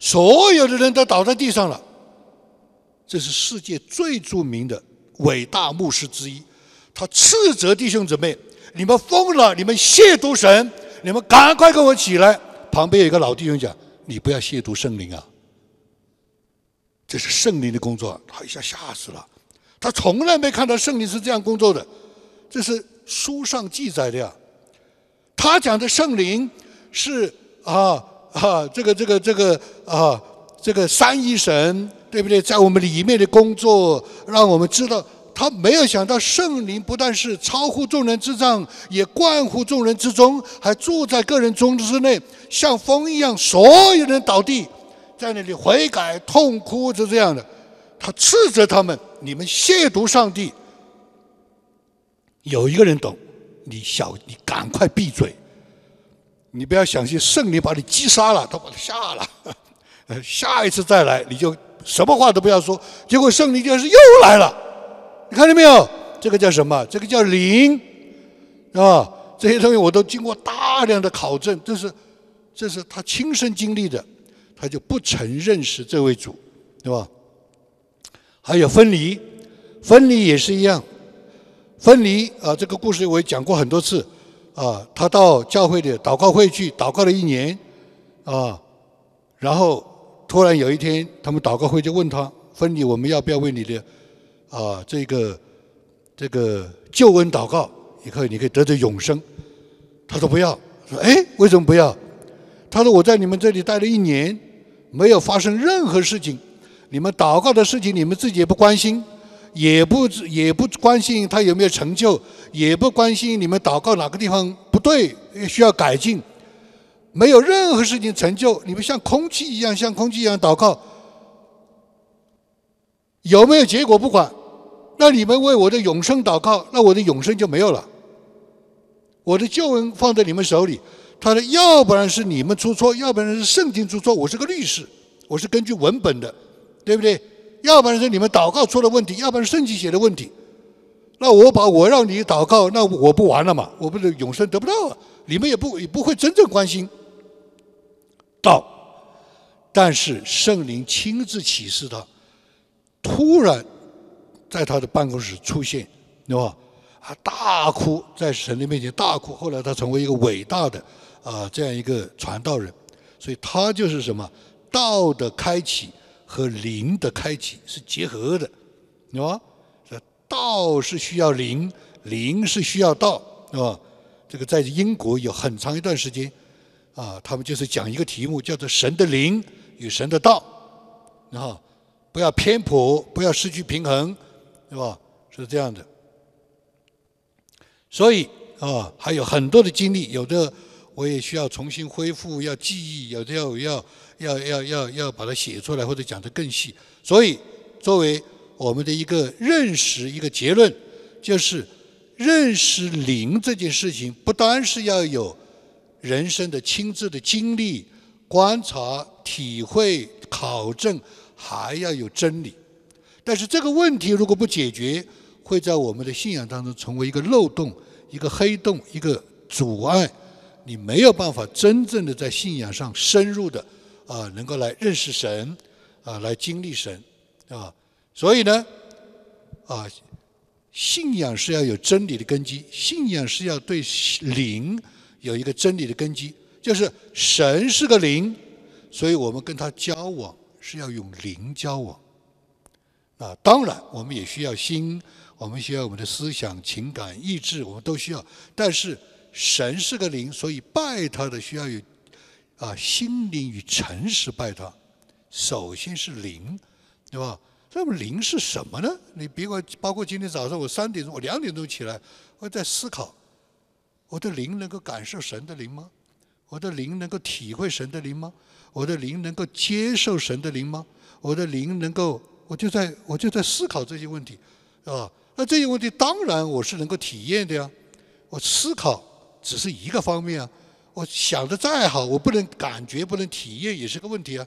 所有的人都倒在地上了。这是世界最著名的伟大牧师之一，他斥责弟兄姊妹。你们疯了！你们亵渎神！你们赶快跟我起来！旁边有一个老弟兄讲：“你不要亵渎圣灵啊！”这是圣灵的工作，他一下吓死了。他从来没看到圣灵是这样工作的，这是书上记载的呀。他讲的圣灵是啊哈，这个这个这个啊，这个三一神，对不对？在我们里面的工作，让我们知道。他没有想到，圣灵不但是超乎众人之上，也贯乎众人之中，还住在个人中之内，像风一样，所有人倒地，在那里悔改、痛哭，就这样的。他斥责他们：“你们亵渎上帝！”有一个人懂，你小，你赶快闭嘴，你不要想去，圣灵把你击杀了，他把他吓了，下一次再来，你就什么话都不要说。结果圣灵就是又来了。你看到没有？这个叫什么？这个叫灵，啊，这些东西我都经过大量的考证，这是，这是他亲身经历的，他就不曾认识这位主，对吧？还有分离，分离也是一样，分离啊，这个故事我也讲过很多次，啊，他到教会的祷告会去祷告了一年，啊，然后突然有一天，他们祷告会就问他，分离我们要不要为你的？啊，这个这个救恩祷告以后，你可以得着永生。他说不要，说哎，为什么不要？他说我在你们这里待了一年，没有发生任何事情。你们祷告的事情，你们自己也不关心，也不也不关心他有没有成就，也不关心你们祷告哪个地方不对需要改进，没有任何事情成就。你们像空气一样，像空气一样祷告，有没有结果不管。那你们为我的永生祷告，那我的永生就没有了。我的救恩放在你们手里，他说：要不然是你们出错，要不然是圣经出错。我是个律师，我是根据文本的，对不对？要不然是你们祷告出了问题，要不然圣经写的问题。那我把我让你祷告，那我不完了嘛？我不是永生得不到啊？你们也不也不会真正关心，到，但是圣灵亲自启示他，突然。在他的办公室出现，对吧？啊，大哭在神的面前大哭。后来他成为一个伟大的啊，这样一个传道人。所以他就是什么道的开启和灵的开启是结合的，吧？这道是需要灵，灵是需要道，是吧？这个在英国有很长一段时间啊，他们就是讲一个题目叫做“神的灵与神的道”，然后不要偏颇，不要失去平衡。对吧？是这样的，所以啊，还有很多的经历，有的我也需要重新恢复、要记忆，有的要要要要要要把它写出来或者讲得更细。所以，作为我们的一个认识、一个结论，就是认识零这件事情，不单是要有人生的亲自的经历、观察、体会、考证，还要有真理。但是这个问题如果不解决，会在我们的信仰当中成为一个漏洞、一个黑洞、一个阻碍。你没有办法真正的在信仰上深入的啊，能够来认识神啊，来经历神啊。所以呢，啊，信仰是要有真理的根基，信仰是要对灵有一个真理的根基，就是神是个灵，所以我们跟他交往是要用灵交往。啊，当然，我们也需要心，我们需要我们的思想、情感、意志，我们都需要。但是，神是个灵，所以拜他的需要有，啊，心灵与诚实拜他。首先是灵，对吧？那么灵是什么呢？你别管，包括今天早上我三点钟，我两点钟起来，我在思考，我的灵能够感受神的灵吗？我的灵能够体会神的灵吗？我的灵能够接受神的灵吗？我的灵能够？我就在，我就在思考这些问题，啊，那这些问题当然我是能够体验的呀。我思考只是一个方面啊，我想的再好，我不能感觉，不能体验也是个问题啊。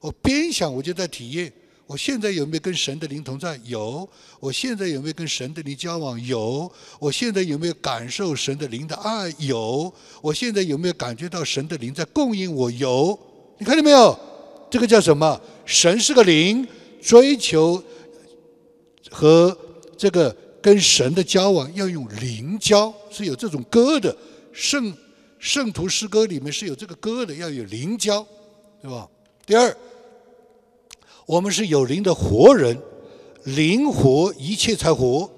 我边想我就在体验，我现在有没有跟神的灵同在？有。我现在有没有跟神的灵交往？有。我现在有没有感受神的灵的？爱？有。我现在有没有感觉到神的灵在供应我？有。你看见没有？这个叫什么？神是个灵。追求和这个跟神的交往要用灵交，是有这种歌的圣圣徒诗歌里面是有这个歌的，要有灵交，对吧？第二，我们是有灵的活人，灵活一切才活，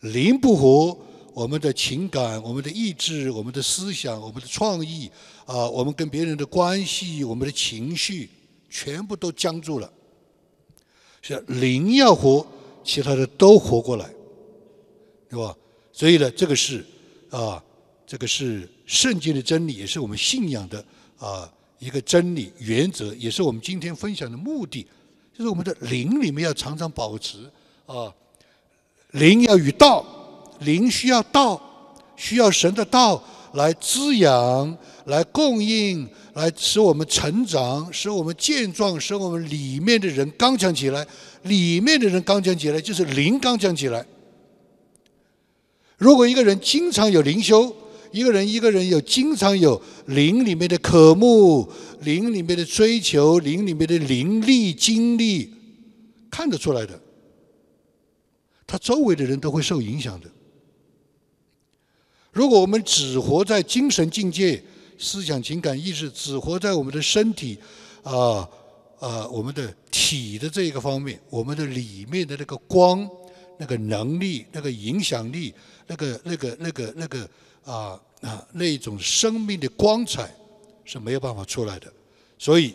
灵不活，我们的情感、我们的意志、我们的思想、我们的创意啊，我们跟别人的关系、我们的情绪，全部都僵住了。灵要活，其他的都活过来，是吧？所以呢，这个是啊，这个是圣经的真理，也是我们信仰的啊一个真理原则，也是我们今天分享的目的。就是我们的灵里面要常常保持啊，灵要与道，灵需要道，需要神的道来滋养。来供应，来使我们成长，使我们健壮，使我们里面的人刚强起来。里面的人刚强起来，就是灵刚强起来。如果一个人经常有灵修，一个人一个人有经常有灵里面的渴慕，灵里面的追求，灵里面的灵力、经历，看得出来的。他周围的人都会受影响的。如果我们只活在精神境界，思想、情感、意识只活在我们的身体，啊啊，我们的体的这一个方面，我们的里面的那个光、那个能力、那个影响力、那个、那个、那个、那个啊啊，那种生命的光彩是没有办法出来的。所以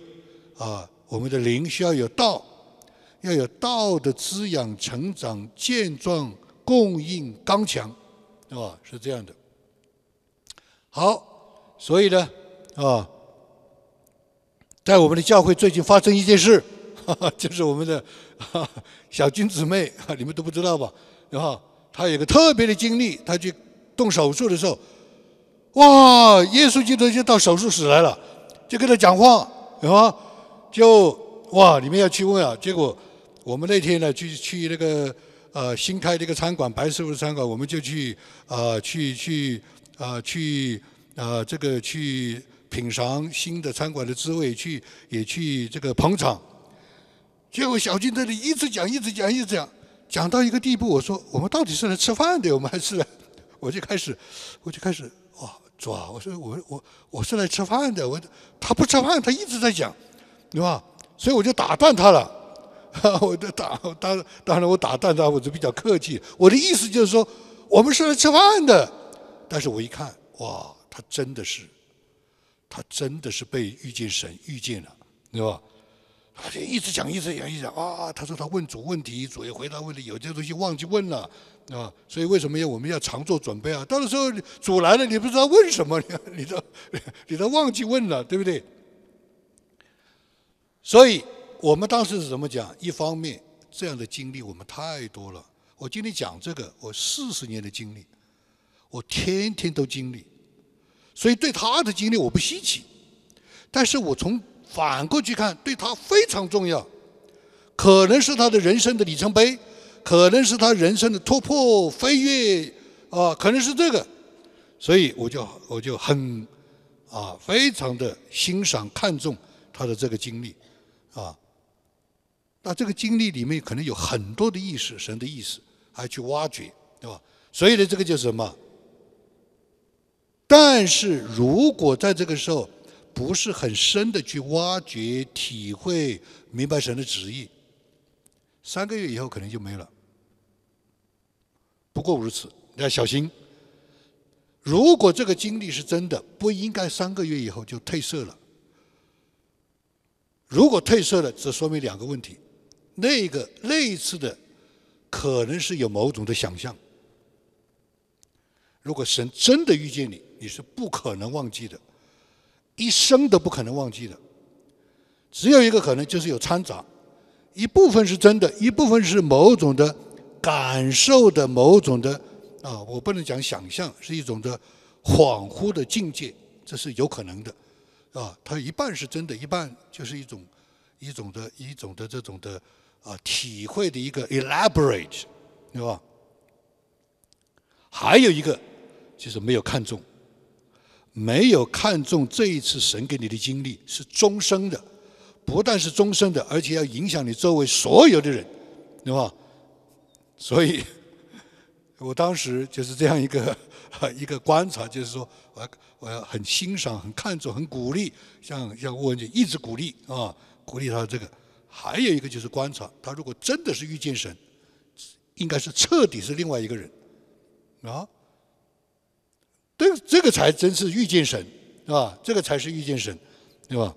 啊，我们的灵需要有道，要有道的滋养、成长、健壮、供应、刚强，对吧？是这样的。好。所以呢，啊，在我们的教会最近发生一件事，哈 哈就是我们的小金姊妹，你们都不知道吧？然后她有个特别的经历，她去动手术的时候，哇，耶稣基督就到手术室来了，就跟他讲话，然后就哇，你们要去问啊。结果我们那天呢，去去那个呃新开的一个餐馆，白师傅的餐馆，我们就去啊去去啊去。啊，这个去品尝新的餐馆的滋味，去也去这个捧场。结果小军这里一直讲，一直讲，一直讲，讲到一个地步，我说我们到底是来吃饭的，我们还是……我就开始，我就开始哇，抓！我说我我我是来吃饭的，我他不吃饭，他一直在讲，对吧？所以我就打断他了。我打打当然我打断他，我就比较客气。我的意思就是说，我们是来吃饭的。但是我一看，哇！真的是，他真的是被遇见神遇见了，对吧？他就一直讲，一直讲，一直讲啊。他说他问主问题，主也回答问题。有些东西忘记问了，啊，所以为什么要我们要常做准备啊？到时候主来了，你不知道问什么，你 你都 你都忘记问了，对不对？所以我们当时是怎么讲？一方面，这样的经历我们太多了。我今天讲这个，我四十年的经历，我天天都经历。所以对他的经历我不稀奇，但是我从反过去看，对他非常重要，可能是他的人生的里程碑，可能是他人生的突破飞跃，啊，可能是这个，所以我就我就很啊，非常的欣赏看重他的这个经历，啊，那这个经历里面可能有很多的意思，神的意思，还去挖掘，对吧？所以呢，这个就是什么？但是如果在这个时候不是很深的去挖掘、体会、明白神的旨意，三个月以后可能就没了。不过如此，你要小心。如果这个经历是真的，不应该三个月以后就褪色了。如果褪色了，只说明两个问题：那个那一次的可能是有某种的想象。如果神真的遇见你，你是不可能忘记的，一生都不可能忘记的。只有一个可能，就是有掺杂，一部分是真的，一部分是某种的感受的，某种的啊，我不能讲想象，是一种的恍惚的境界，这是有可能的，啊，它一半是真的，一半就是一种一种的一种的这种的啊体会的一个 elaborate，对吧？还有一个就是没有看中。没有看中这一次神给你的经历是终生的，不但是终生的，而且要影响你周围所有的人，对吧？所以，我当时就是这样一个 一个观察，就是说，我我要很欣赏、很看重、很鼓励，像像吴文俊一直鼓励啊，鼓励他这个。还有一个就是观察，他如果真的是遇见神，应该是彻底是另外一个人，啊。这这个才真是遇见神，啊，这个才是遇见神，对吧？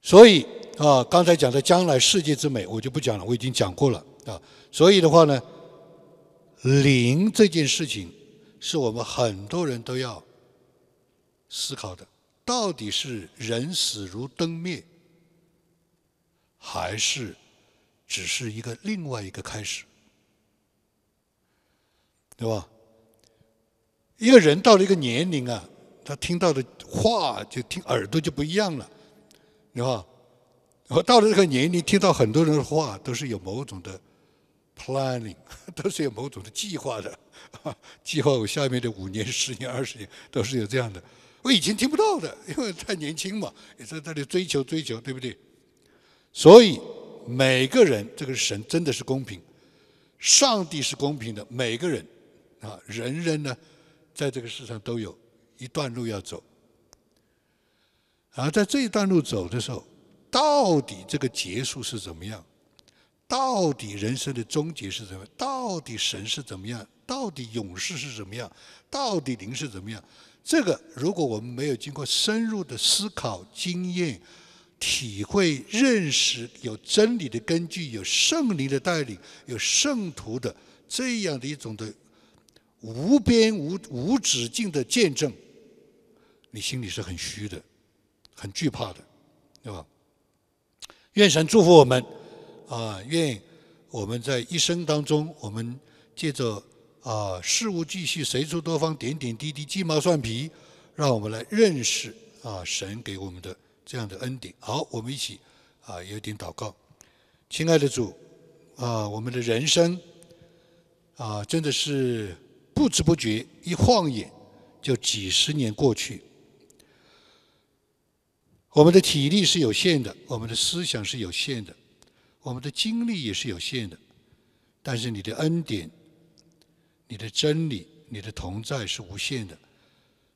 所以啊，刚才讲的将来世界之美，我就不讲了，我已经讲过了啊。所以的话呢，灵这件事情是我们很多人都要思考的，到底是人死如灯灭，还是只是一个另外一个开始，对吧？一个人到了一个年龄啊，他听到的话就听耳朵就不一样了，你看，我到了这个年龄，听到很多人的话都是有某种的 planning，都是有某种的计划的，计划我下面的五年、十年、二十年都是有这样的。我以前听不到的，因为太年轻嘛，也在那里追求追求，对不对？所以每个人，这个神，真的是公平，上帝是公平的，每个人啊，人人呢？在这个世上都有一段路要走，而在这一段路走的时候，到底这个结束是怎么样？到底人生的终结是怎么样？到底神是怎么样？到底勇士是怎么样？到底灵是怎么样？这个如果我们没有经过深入的思考、经验、体会、认识，有真理的根据，有圣灵的带领，有圣徒的这样的一种的。无边无无止境的见证，你心里是很虚的，很惧怕的，对吧？愿神祝福我们啊！愿我们在一生当中，我们借着啊事物继续随处多方点点滴滴鸡毛蒜皮，让我们来认识啊神给我们的这样的恩典。好，我们一起啊，有点祷告。亲爱的主啊，我们的人生啊，真的是。不知不觉，一晃眼就几十年过去。我们的体力是有限的，我们的思想是有限的，我们的精力也是有限的。但是你的恩典、你的真理、你的同在是无限的。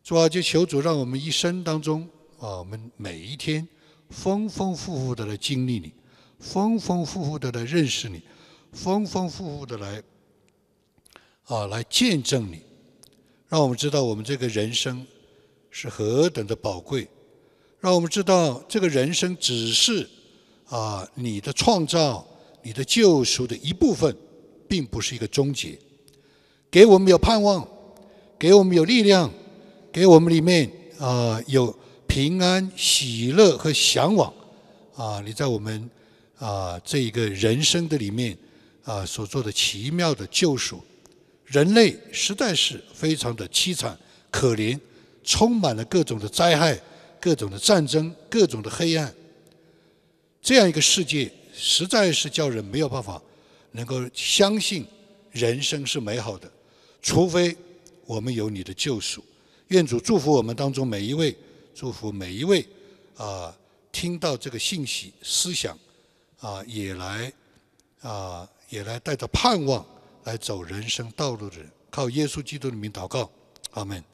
主啊，就求主让我们一生当中啊，我们每一天丰丰富富的来经历你，丰丰富富的来认识你，丰丰富富的来。啊，来见证你，让我们知道我们这个人生是何等的宝贵，让我们知道这个人生只是啊你的创造、你的救赎的一部分，并不是一个终结。给我们有盼望，给我们有力量，给我们里面啊有平安、喜乐和向往。啊，你在我们啊这一个人生的里面啊所做的奇妙的救赎。人类实在是非常的凄惨、可怜，充满了各种的灾害、各种的战争、各种的黑暗，这样一个世界实在是叫人没有办法能够相信人生是美好的，除非我们有你的救赎。愿主祝福我们当中每一位，祝福每一位啊，听到这个信息思想啊，也来啊，也来带着盼望。来走人生道路的人，靠耶稣基督的名祷告，阿门。